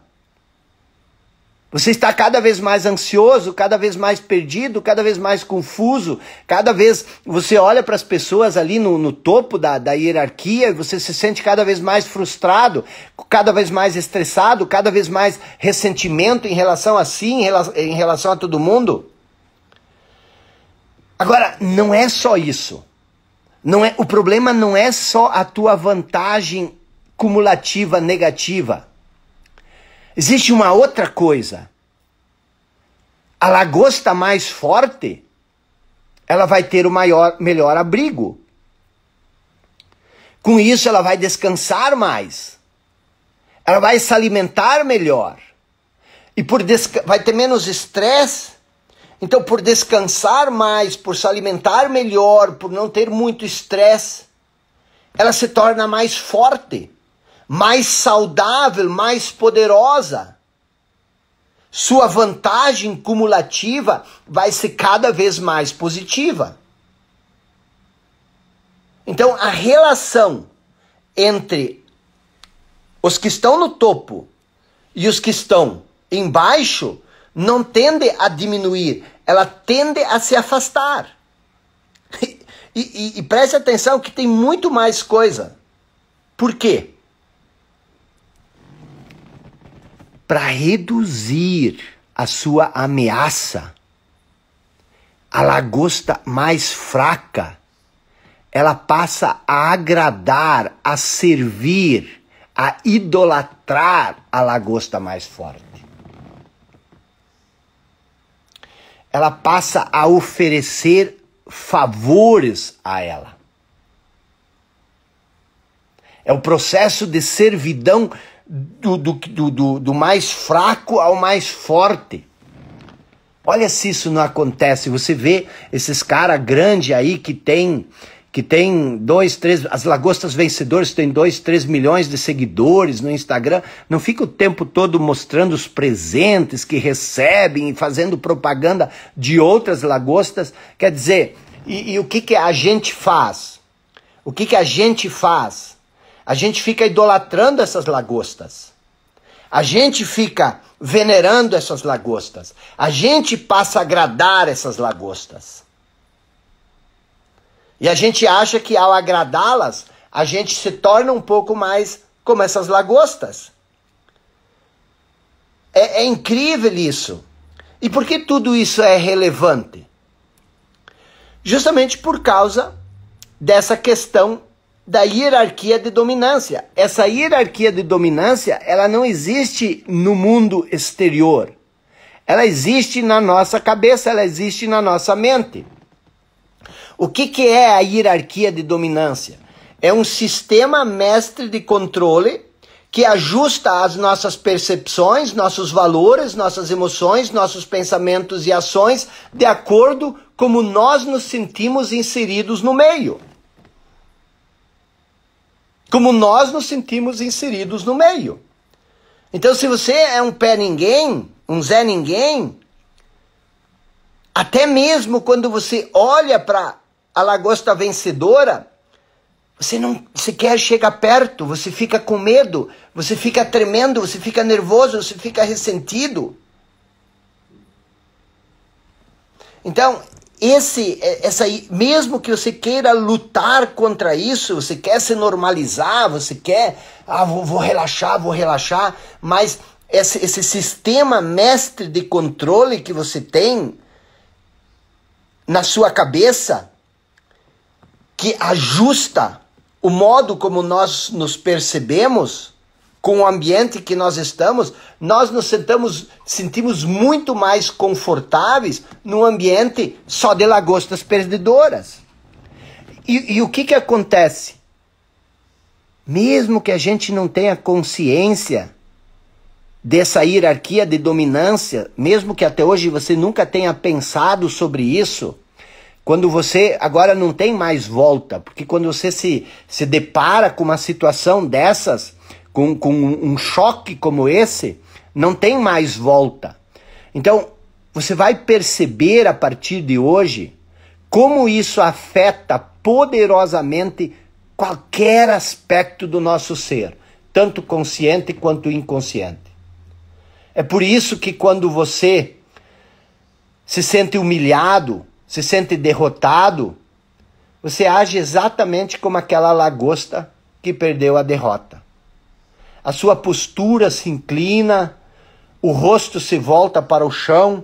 Você está cada vez mais ansioso, cada vez mais perdido, cada vez mais confuso, cada vez você olha para as pessoas ali no, no topo da, da hierarquia e você se sente cada vez mais frustrado, cada vez mais estressado, cada vez mais ressentimento em relação a si, em relação, em relação a todo mundo. Agora, não é só isso. Não é, o problema não é só a tua vantagem cumulativa negativa. Existe uma outra coisa. A lagosta mais forte, ela vai ter o maior, melhor abrigo. Com isso, ela vai descansar mais. Ela vai se alimentar melhor. E por vai ter menos estresse. Então, por descansar mais, por se alimentar melhor, por não ter muito estresse, ela se torna mais forte mais saudável, mais poderosa. Sua vantagem cumulativa vai ser cada vez mais positiva. Então, a relação entre os que estão no topo e os que estão embaixo não tende a diminuir, ela tende a se afastar. E, e, e preste atenção que tem muito mais coisa. Por quê? para reduzir a sua ameaça, a lagosta mais fraca, ela passa a agradar, a servir, a idolatrar a lagosta mais forte. Ela passa a oferecer favores a ela. É o processo de servidão do, do, do, do mais fraco ao mais forte. Olha se isso não acontece. Você vê esses cara grande aí que tem que tem dois, três, as lagostas vencedores têm dois, três milhões de seguidores no Instagram, não fica o tempo todo mostrando os presentes que recebem e fazendo propaganda de outras lagostas. Quer dizer, e, e o que, que a gente faz? O que, que a gente faz? A gente fica idolatrando essas lagostas. A gente fica venerando essas lagostas. A gente passa a agradar essas lagostas. E a gente acha que ao agradá-las, a gente se torna um pouco mais como essas lagostas. É, é incrível isso. E por que tudo isso é relevante? Justamente por causa dessa questão da hierarquia de dominância. Essa hierarquia de dominância, ela não existe no mundo exterior. Ela existe na nossa cabeça, ela existe na nossa mente. O que, que é a hierarquia de dominância? É um sistema mestre de controle que ajusta as nossas percepções, nossos valores, nossas emoções, nossos pensamentos e ações de acordo como nós nos sentimos inseridos no meio como nós nos sentimos inseridos no meio. Então, se você é um pé ninguém, um Zé ninguém, até mesmo quando você olha para a lagosta vencedora, você não sequer chega perto, você fica com medo, você fica tremendo, você fica nervoso, você fica ressentido. Então, esse é, essa mesmo que você queira lutar contra isso, você quer se normalizar, você quer ah, vou, vou relaxar, vou relaxar, mas esse, esse sistema mestre de controle que você tem na sua cabeça que ajusta o modo como nós nos percebemos com o ambiente que nós estamos, nós nos sentamos, sentimos muito mais confortáveis no ambiente só de lagostas perdedoras. E, e o que, que acontece? Mesmo que a gente não tenha consciência dessa hierarquia de dominância, mesmo que até hoje você nunca tenha pensado sobre isso, quando você agora não tem mais volta, porque quando você se, se depara com uma situação dessas, com, com um choque como esse, não tem mais volta. Então, você vai perceber a partir de hoje como isso afeta poderosamente qualquer aspecto do nosso ser, tanto consciente quanto inconsciente. É por isso que quando você se sente humilhado, se sente derrotado, você age exatamente como aquela lagosta que perdeu a derrota a sua postura se inclina, o rosto se volta para o chão.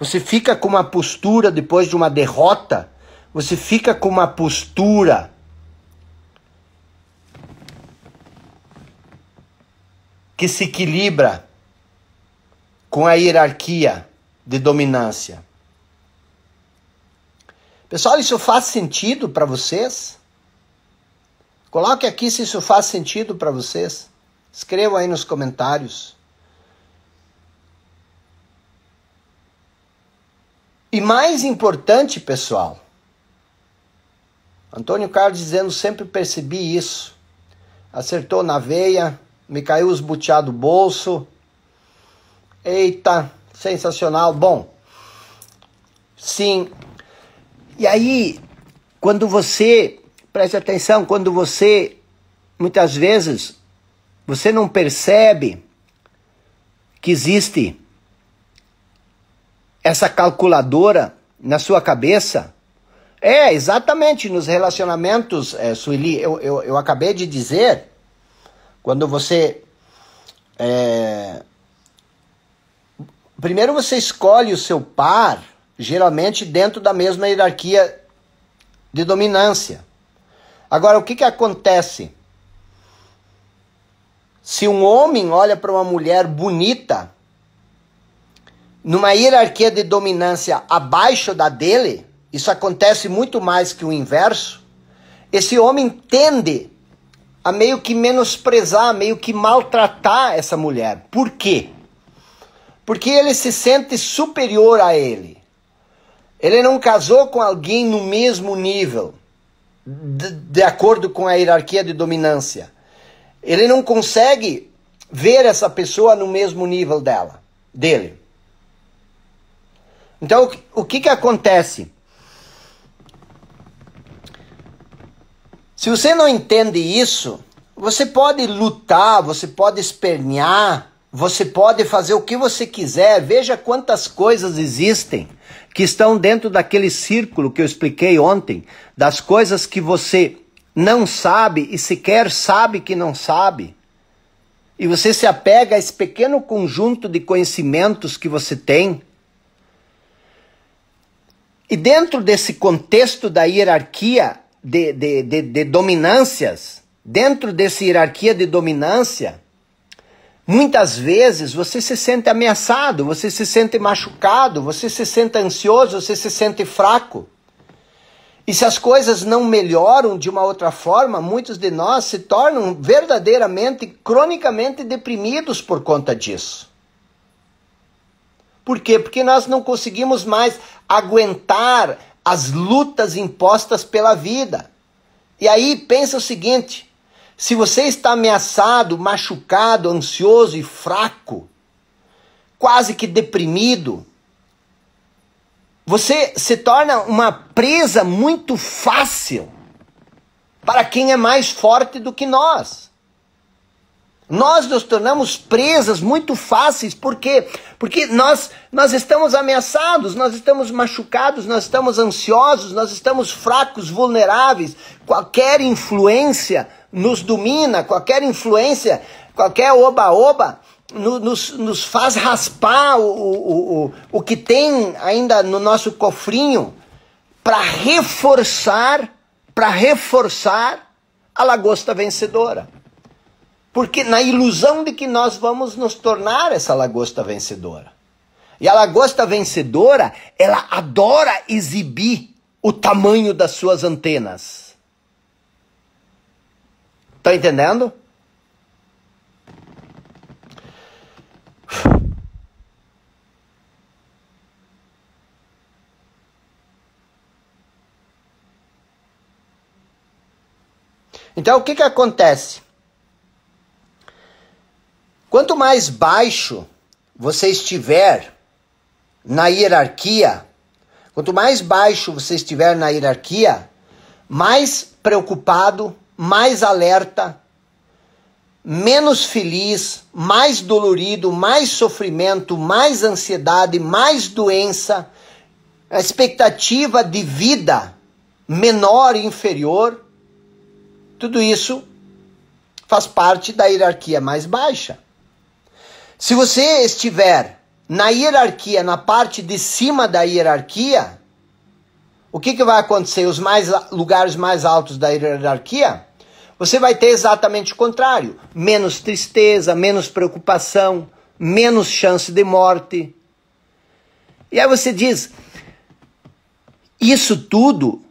Você fica com uma postura depois de uma derrota, você fica com uma postura que se equilibra com a hierarquia de dominância. Pessoal, isso faz sentido para vocês? Coloque aqui se isso faz sentido para vocês. Escreva aí nos comentários. E mais importante, pessoal, Antônio Carlos dizendo: sempre percebi isso. Acertou na veia, me caiu os butiá do bolso. Eita, sensacional. Bom, sim. E aí, quando você, preste atenção, quando você muitas vezes você não percebe que existe essa calculadora na sua cabeça? É, exatamente, nos relacionamentos, é, Sueli, eu, eu, eu acabei de dizer, quando você. É, primeiro você escolhe o seu par, geralmente dentro da mesma hierarquia de dominância. Agora, o que, que acontece? Se um homem olha para uma mulher bonita, numa hierarquia de dominância abaixo da dele, isso acontece muito mais que o inverso, esse homem tende a meio que menosprezar, meio que maltratar essa mulher. Por quê? Porque ele se sente superior a ele. Ele não casou com alguém no mesmo nível, de, de acordo com a hierarquia de dominância. Ele não consegue ver essa pessoa no mesmo nível dela, dele. Então, o que, que acontece? Se você não entende isso, você pode lutar, você pode espernear, você pode fazer o que você quiser. Veja quantas coisas existem que estão dentro daquele círculo que eu expliquei ontem, das coisas que você não sabe e sequer sabe que não sabe. E você se apega a esse pequeno conjunto de conhecimentos que você tem. E dentro desse contexto da hierarquia de, de, de, de dominâncias, dentro dessa hierarquia de dominância, Muitas vezes você se sente ameaçado, você se sente machucado, você se sente ansioso, você se sente fraco. E se as coisas não melhoram de uma outra forma, muitos de nós se tornam verdadeiramente, cronicamente deprimidos por conta disso. Por quê? Porque nós não conseguimos mais aguentar as lutas impostas pela vida. E aí pensa o seguinte: se você está ameaçado, machucado, ansioso e fraco, quase que deprimido, você se torna uma presa muito fácil para quem é mais forte do que nós. Nós nos tornamos presas muito fáceis, por quê? Porque nós, nós estamos ameaçados, nós estamos machucados, nós estamos ansiosos, nós estamos fracos, vulneráveis. Qualquer influência nos domina, qualquer influência, qualquer oba-oba nos, nos faz raspar o, o, o, o que tem ainda no nosso cofrinho para reforçar, para reforçar a lagosta vencedora. Porque na ilusão de que nós vamos nos tornar essa lagosta vencedora. E a lagosta vencedora, ela adora exibir o tamanho das suas antenas. Tá entendendo? Então o que, que acontece? Quanto mais baixo você estiver na hierarquia, quanto mais baixo você estiver na hierarquia, mais preocupado, mais alerta, menos feliz, mais dolorido, mais sofrimento, mais ansiedade, mais doença, a expectativa de vida menor e inferior, tudo isso faz parte da hierarquia mais baixa. Se você estiver na hierarquia, na parte de cima da hierarquia, o que, que vai acontecer? Os mais, lugares mais altos da hierarquia, você vai ter exatamente o contrário: menos tristeza, menos preocupação, menos chance de morte. E aí você diz: isso tudo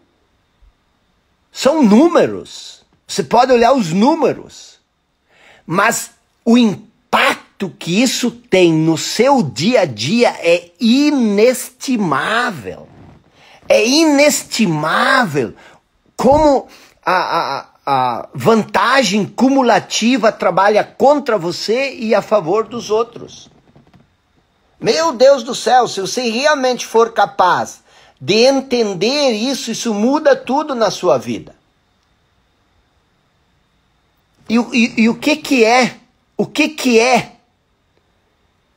são números. Você pode olhar os números, mas o impacto que isso tem no seu dia a dia é inestimável. É inestimável como a, a, a vantagem cumulativa trabalha contra você e a favor dos outros. Meu Deus do céu, se você realmente for capaz de entender isso, isso muda tudo na sua vida. E, e, e o que que é? O que que é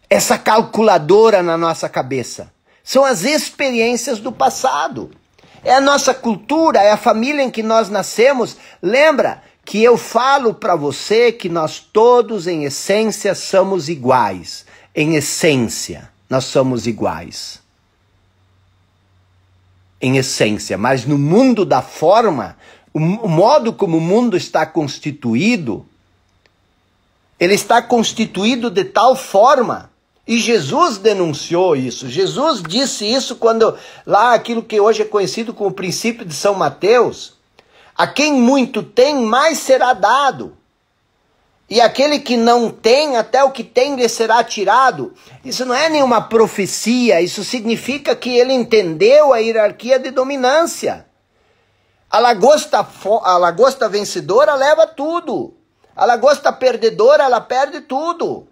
essa calculadora na nossa cabeça? São as experiências do passado. É a nossa cultura, é a família em que nós nascemos. Lembra que eu falo para você que nós todos, em essência, somos iguais. Em essência, nós somos iguais. Em essência, mas no mundo da forma, o modo como o mundo está constituído, ele está constituído de tal forma, e Jesus denunciou isso. Jesus disse isso quando lá aquilo que hoje é conhecido como o princípio de São Mateus, a quem muito tem, mais será dado. E aquele que não tem, até o que tem lhe será tirado. Isso não é nenhuma profecia, isso significa que ele entendeu a hierarquia de dominância. A lagosta, a lagosta vencedora leva tudo. A lagosta perdedora, ela perde tudo.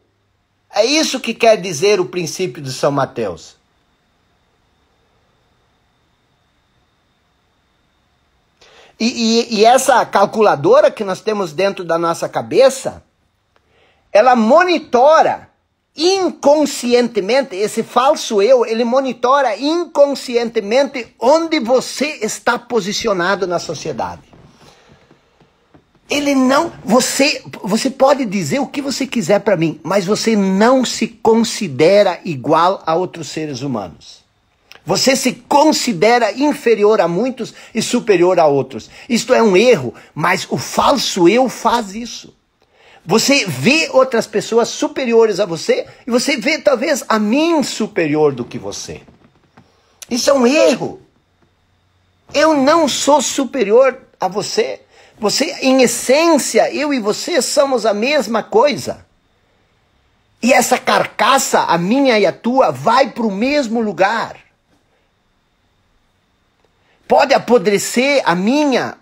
É isso que quer dizer o princípio de São Mateus. E, e, e, essa calculadora que nós temos dentro da nossa cabeça, ela monitora inconscientemente, esse falso eu, ele monitora inconscientemente onde você está posicionado na sociedade. Ele não, você, você pode dizer o que você quiser para mim, mas você não se considera igual a outros seres humanos. Você se considera inferior a muitos e superior a outros. Isto é um erro, mas o falso eu faz isso. Você vê outras pessoas superiores a você e você vê talvez a mim superior do que você. Isso é um erro. Eu não sou superior a você. Você, em essência, eu e você somos a mesma coisa. E essa carcaça, a minha e a tua, vai para o mesmo lugar. Pode apodrecer a minha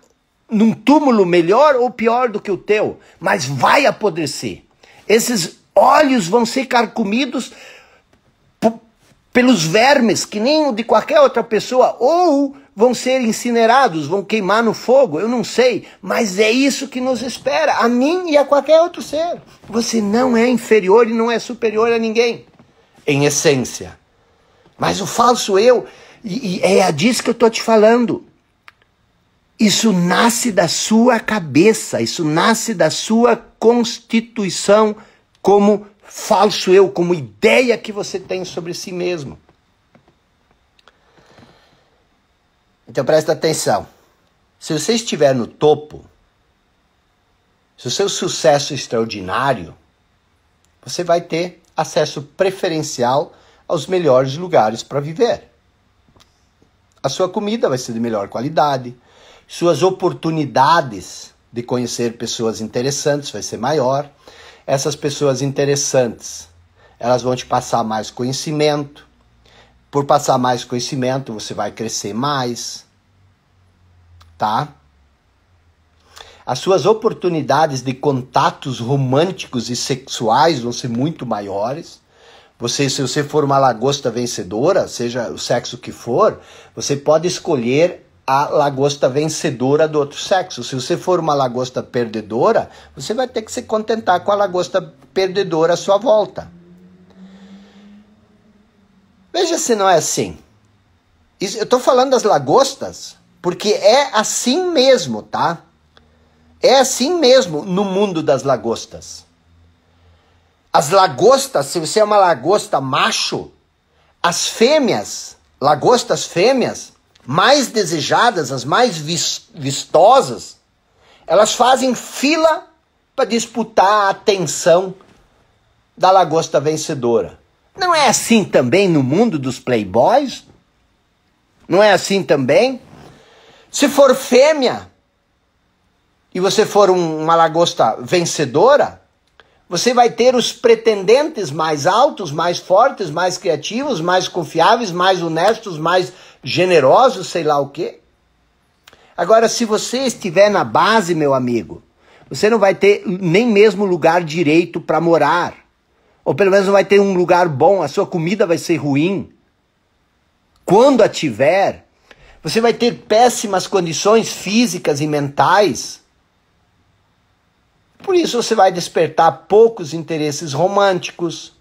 num túmulo melhor ou pior do que o teu, mas vai apodrecer. Esses olhos vão ser carcomidos pelos vermes, que nem o de qualquer outra pessoa, ou vão ser incinerados, vão queimar no fogo, eu não sei, mas é isso que nos espera, a mim e a qualquer outro ser. Você não é inferior e não é superior a ninguém, em essência. Mas o falso eu, e, e é a disso que eu estou te falando. Isso nasce da sua cabeça, isso nasce da sua constituição como falso eu, como ideia que você tem sobre si mesmo. Então presta atenção. Se você estiver no topo, se o seu sucesso é extraordinário, você vai ter acesso preferencial aos melhores lugares para viver. A sua comida vai ser de melhor qualidade, suas oportunidades de conhecer pessoas interessantes vai ser maior. Essas pessoas interessantes, elas vão te passar mais conhecimento. Por passar mais conhecimento, você vai crescer mais. Tá? As suas oportunidades de contatos românticos e sexuais vão ser muito maiores. Você, se você for uma lagosta vencedora, seja o sexo que for, você pode escolher a lagosta vencedora do outro sexo. Se você for uma lagosta perdedora, você vai ter que se contentar com a lagosta perdedora à sua volta. Veja se não é assim. Isso, eu estou falando das lagostas porque é assim mesmo, tá? É assim mesmo no mundo das lagostas. As lagostas, se você é uma lagosta macho, as fêmeas, lagostas fêmeas, mais desejadas, as mais vistosas, elas fazem fila para disputar a atenção da lagosta vencedora. Não é assim também no mundo dos playboys? Não é assim também? Se for fêmea e você for um, uma lagosta vencedora, você vai ter os pretendentes mais altos, mais fortes, mais criativos, mais confiáveis, mais honestos, mais generoso, sei lá o quê. Agora, se você estiver na base, meu amigo, você não vai ter nem mesmo lugar direito para morar. Ou pelo menos não vai ter um lugar bom, a sua comida vai ser ruim. Quando a tiver, você vai ter péssimas condições físicas e mentais. Por isso você vai despertar poucos interesses românticos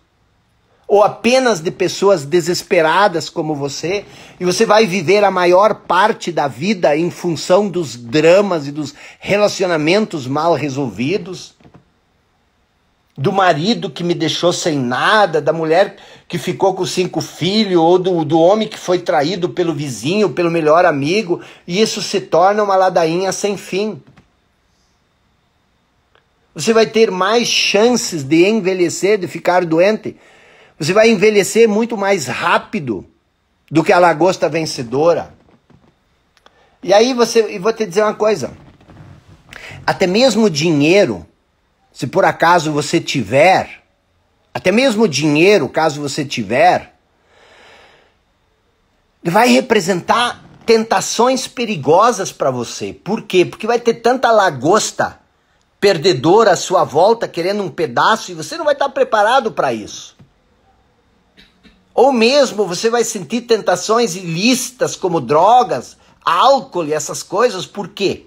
ou apenas de pessoas desesperadas como você, e você vai viver a maior parte da vida em função dos dramas e dos relacionamentos mal resolvidos, do marido que me deixou sem nada, da mulher que ficou com cinco filhos, ou do, do homem que foi traído pelo vizinho, pelo melhor amigo, e isso se torna uma ladainha sem fim. Você vai ter mais chances de envelhecer, de ficar doente, você vai envelhecer muito mais rápido do que a lagosta vencedora. E aí você, e vou te dizer uma coisa. Até mesmo dinheiro, se por acaso você tiver, até mesmo dinheiro, caso você tiver, vai representar tentações perigosas para você. Por quê? Porque vai ter tanta lagosta perdedora à sua volta querendo um pedaço e você não vai estar preparado para isso. Ou mesmo você vai sentir tentações ilícitas como drogas, álcool e essas coisas, por quê?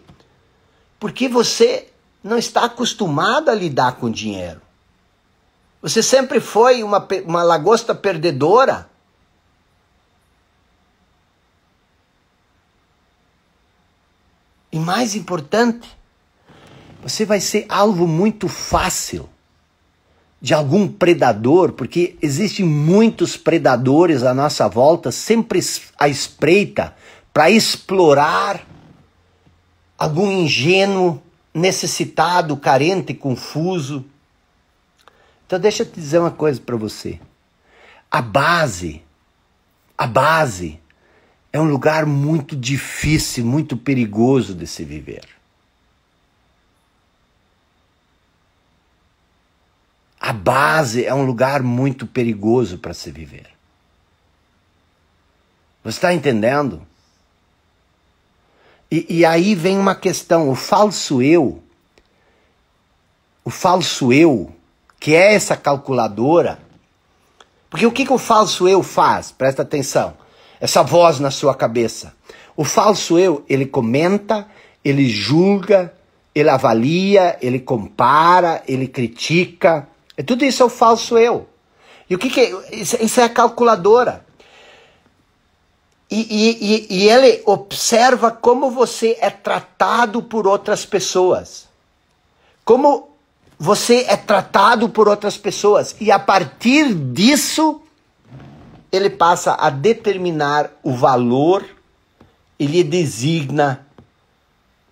Porque você não está acostumado a lidar com dinheiro. Você sempre foi uma, uma lagosta perdedora. E mais importante, você vai ser alvo muito fácil de algum predador, porque existem muitos predadores à nossa volta, sempre à espreita para explorar algum ingênuo, necessitado, carente, confuso. Então deixa eu te dizer uma coisa para você. A base, a base é um lugar muito difícil, muito perigoso de se viver. A base é um lugar muito perigoso para se viver. Você está entendendo? E, e, aí vem uma questão: o falso eu, o falso eu, que é essa calculadora. Porque o que, que o falso eu faz? Presta atenção. Essa voz na sua cabeça. O falso eu, ele comenta, ele julga, ele avalia, ele compara, ele critica é tudo isso é o falso eu. E o que, que é? Isso é a calculadora. E, e, e, ele observa como você é tratado por outras pessoas. Como você é tratado por outras pessoas. E a partir disso, ele passa a determinar o valor e lhe designa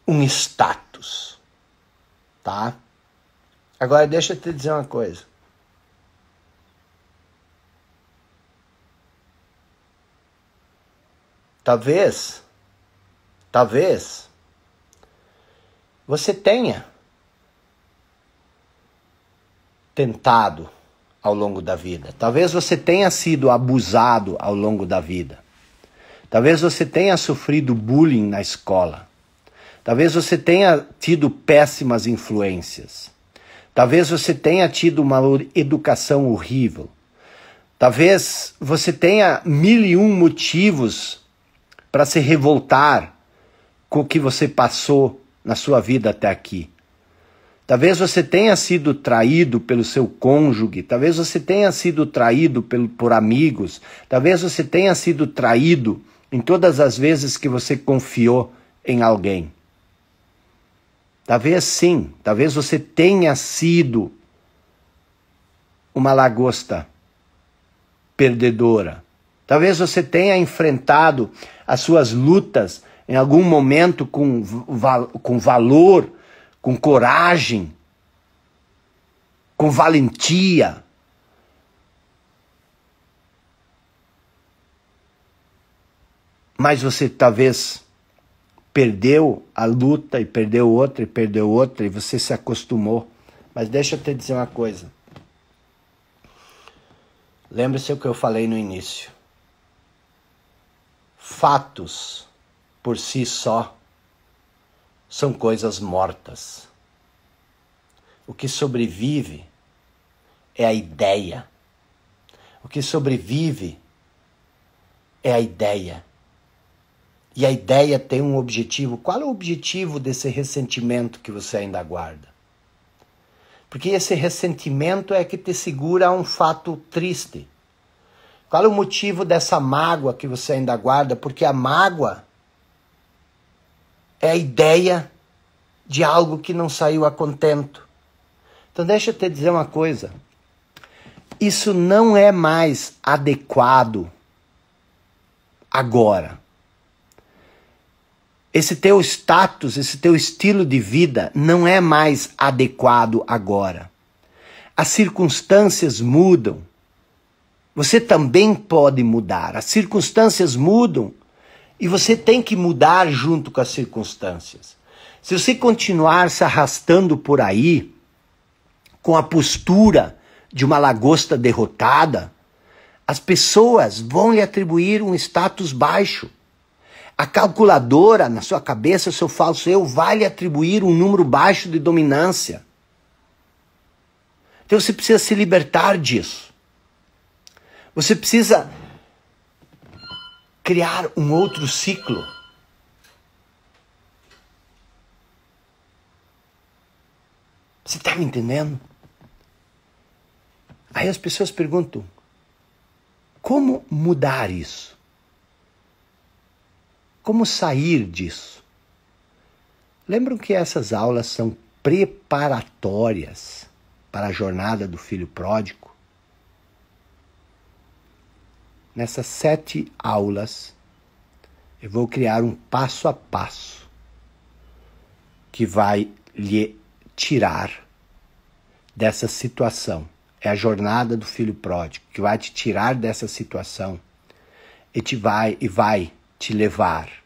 um status. Tá? Agora deixa eu te dizer uma coisa. Talvez, talvez você tenha tentado ao longo da vida. Talvez você tenha sido abusado ao longo da vida. Talvez você tenha sofrido bullying na escola. Talvez você tenha tido péssimas influências. Talvez você tenha tido uma educação horrível. Talvez você tenha mil e um motivos para se revoltar com o que você passou na sua vida até aqui. Talvez você tenha sido traído pelo seu cônjuge, talvez você tenha sido traído pelo, por amigos, talvez você tenha sido traído em todas as vezes que você confiou em alguém. Talvez sim, talvez você tenha sido uma lagosta perdedora. Talvez você tenha enfrentado as suas lutas em algum momento com, com valor, com coragem, com valentia. Mas você talvez perdeu a luta e perdeu outra e perdeu outra e você se acostumou. Mas deixa eu te dizer uma coisa. Lembre-se o que eu falei no início. Fatos por si só são coisas mortas. O que sobrevive é a ideia. O que sobrevive é a ideia. E a ideia tem um objetivo. Qual é o objetivo desse ressentimento que você ainda guarda? Porque esse ressentimento é que te segura a um fato triste. Qual é o motivo dessa mágoa que você ainda guarda? Porque a mágoa é a ideia de algo que não saiu a contento. Então deixa eu te dizer uma coisa. Isso não é mais adequado agora. Esse teu status, esse teu estilo de vida não é mais adequado agora. As circunstâncias mudam. Você também pode mudar. As circunstâncias mudam e você tem que mudar junto com as circunstâncias. Se você continuar se arrastando por aí com a postura de uma lagosta derrotada, as pessoas vão lhe atribuir um status baixo. A calculadora na sua cabeça, o seu falso eu, vai lhe atribuir um número baixo de dominância. Então você precisa se libertar disso. Você precisa criar um outro ciclo. Você está me entendendo? Aí as pessoas perguntam: como mudar isso? Como sair disso? Lembram que essas aulas são preparatórias para a jornada do filho pródigo? Nessas sete aulas, eu vou criar um passo a passo que vai lhe tirar dessa situação. É a jornada do filho pródigo que vai te tirar dessa situação e te vai e vai te levar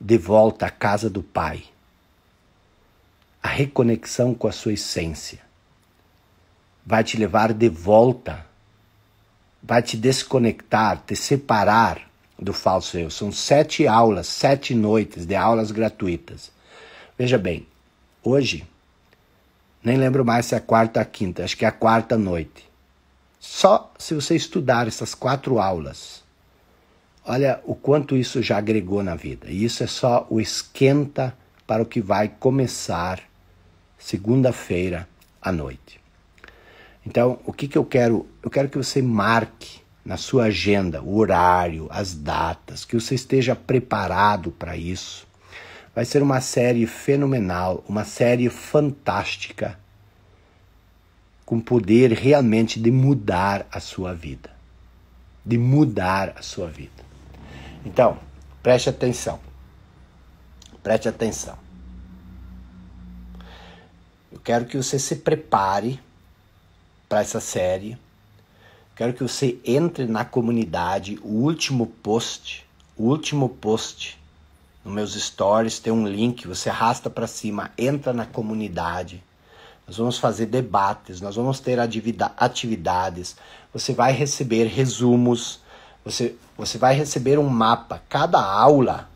de volta à casa do Pai, a reconexão com a sua essência, vai te levar de volta, vai te desconectar, te separar do falso eu. São sete aulas, sete noites de aulas gratuitas. Veja bem, hoje, nem lembro mais se é a quarta ou a quinta, acho que é a quarta noite. Só se você estudar essas quatro aulas Olha o quanto isso já agregou na vida. E isso é só o esquenta para o que vai começar segunda-feira à noite. Então, o que, que eu quero? Eu quero que você marque na sua agenda o horário, as datas, que você esteja preparado para isso. Vai ser uma série fenomenal, uma série fantástica, com poder realmente de mudar a sua vida. De mudar a sua vida. Então, preste atenção. Preste atenção. Eu quero que você se prepare para essa série. Quero que você entre na comunidade. O último post, o último post nos meus stories tem um link, você arrasta para cima, entra na comunidade. Nós vamos fazer debates, nós vamos ter atividades, você vai receber resumos, você você vai receber um mapa. Cada aula,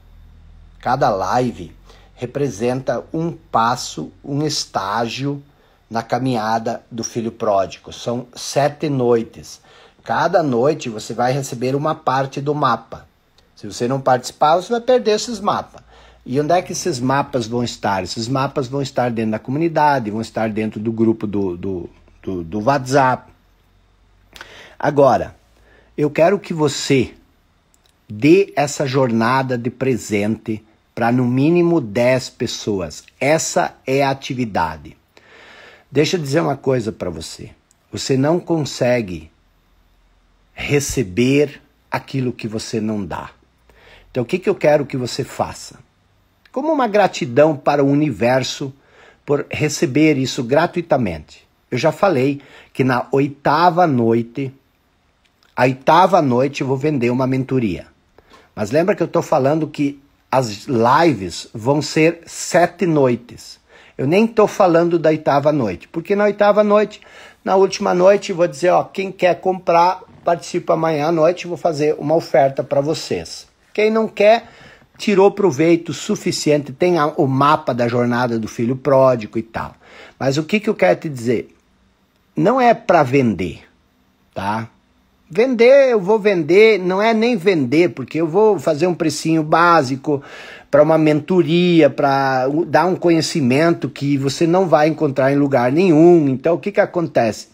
cada live representa um passo, um estágio na caminhada do filho pródigo. São sete noites. Cada noite você vai receber uma parte do mapa. Se você não participar, você vai perder esses mapas. E onde é que esses mapas vão estar? Esses mapas vão estar dentro da comunidade, vão estar dentro do grupo do, do, do, do WhatsApp. Agora, eu quero que você Dê essa jornada de presente para no mínimo 10 pessoas. Essa é a atividade. Deixa eu dizer uma coisa para você. Você não consegue receber aquilo que você não dá. Então, o que, que eu quero que você faça? Como uma gratidão para o universo por receber isso gratuitamente. Eu já falei que na oitava noite, a oitava noite eu vou vender uma mentoria. Mas lembra que eu estou falando que as lives vão ser sete noites. Eu nem estou falando da oitava noite, porque na oitava noite, na última noite, vou dizer, ó, quem quer comprar, participa amanhã à noite, vou fazer uma oferta para vocês. Quem não quer, tirou proveito suficiente, tem a, o mapa da jornada do filho pródigo e tal. Mas o que, que eu quero te dizer? Não é para vender, tá? Vender, eu vou vender, não é nem vender, porque eu vou fazer um precinho básico para uma mentoria, para dar um conhecimento que você não vai encontrar em lugar nenhum. Então, o que, que acontece?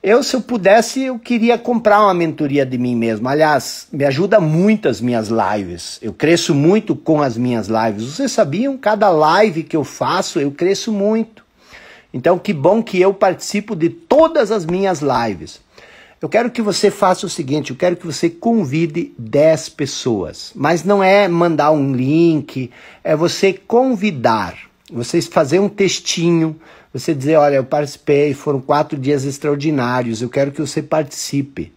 Eu, se eu pudesse, eu queria comprar uma mentoria de mim mesmo. Aliás, me ajuda muito as minhas lives. Eu cresço muito com as minhas lives. Vocês sabiam? Cada live que eu faço, eu cresço muito. Então, que bom que eu participo de todas as minhas lives. Eu quero que você faça o seguinte: eu quero que você convide 10 pessoas. Mas não é mandar um link, é você convidar, vocês fazer um textinho, você dizer: olha, eu participei, foram quatro dias extraordinários, eu quero que você participe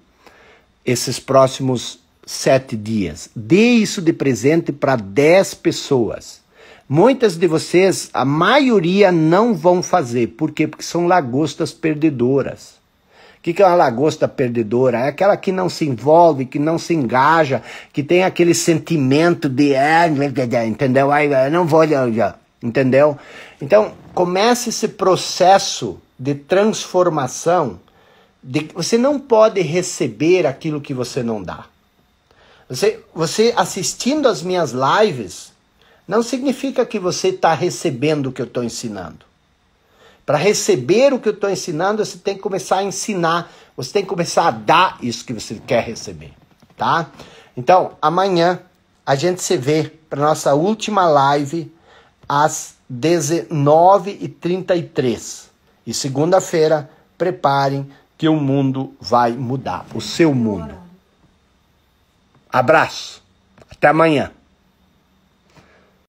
esses próximos sete dias. Dê isso de presente para 10 pessoas. Muitas de vocês, a maioria, não vão fazer. Por quê? Porque são lagostas perdedoras que, que é uma lagosta perdedora? É aquela que não se envolve, que não se engaja, que tem aquele sentimento de ah, entendeu? Ai, não vou olhar, entendeu? Então comece esse processo de transformação. De, você não pode receber aquilo que você não dá. Você, você assistindo às minhas lives não significa que você está recebendo o que eu estou ensinando. Para receber o que eu estou ensinando, você tem que começar a ensinar, você tem que começar a dar isso que você quer receber, tá? Então, amanhã a gente se vê para nossa última live às 19h33. E segunda-feira, preparem que o mundo vai mudar, o seu mundo. Abraço, até amanhã.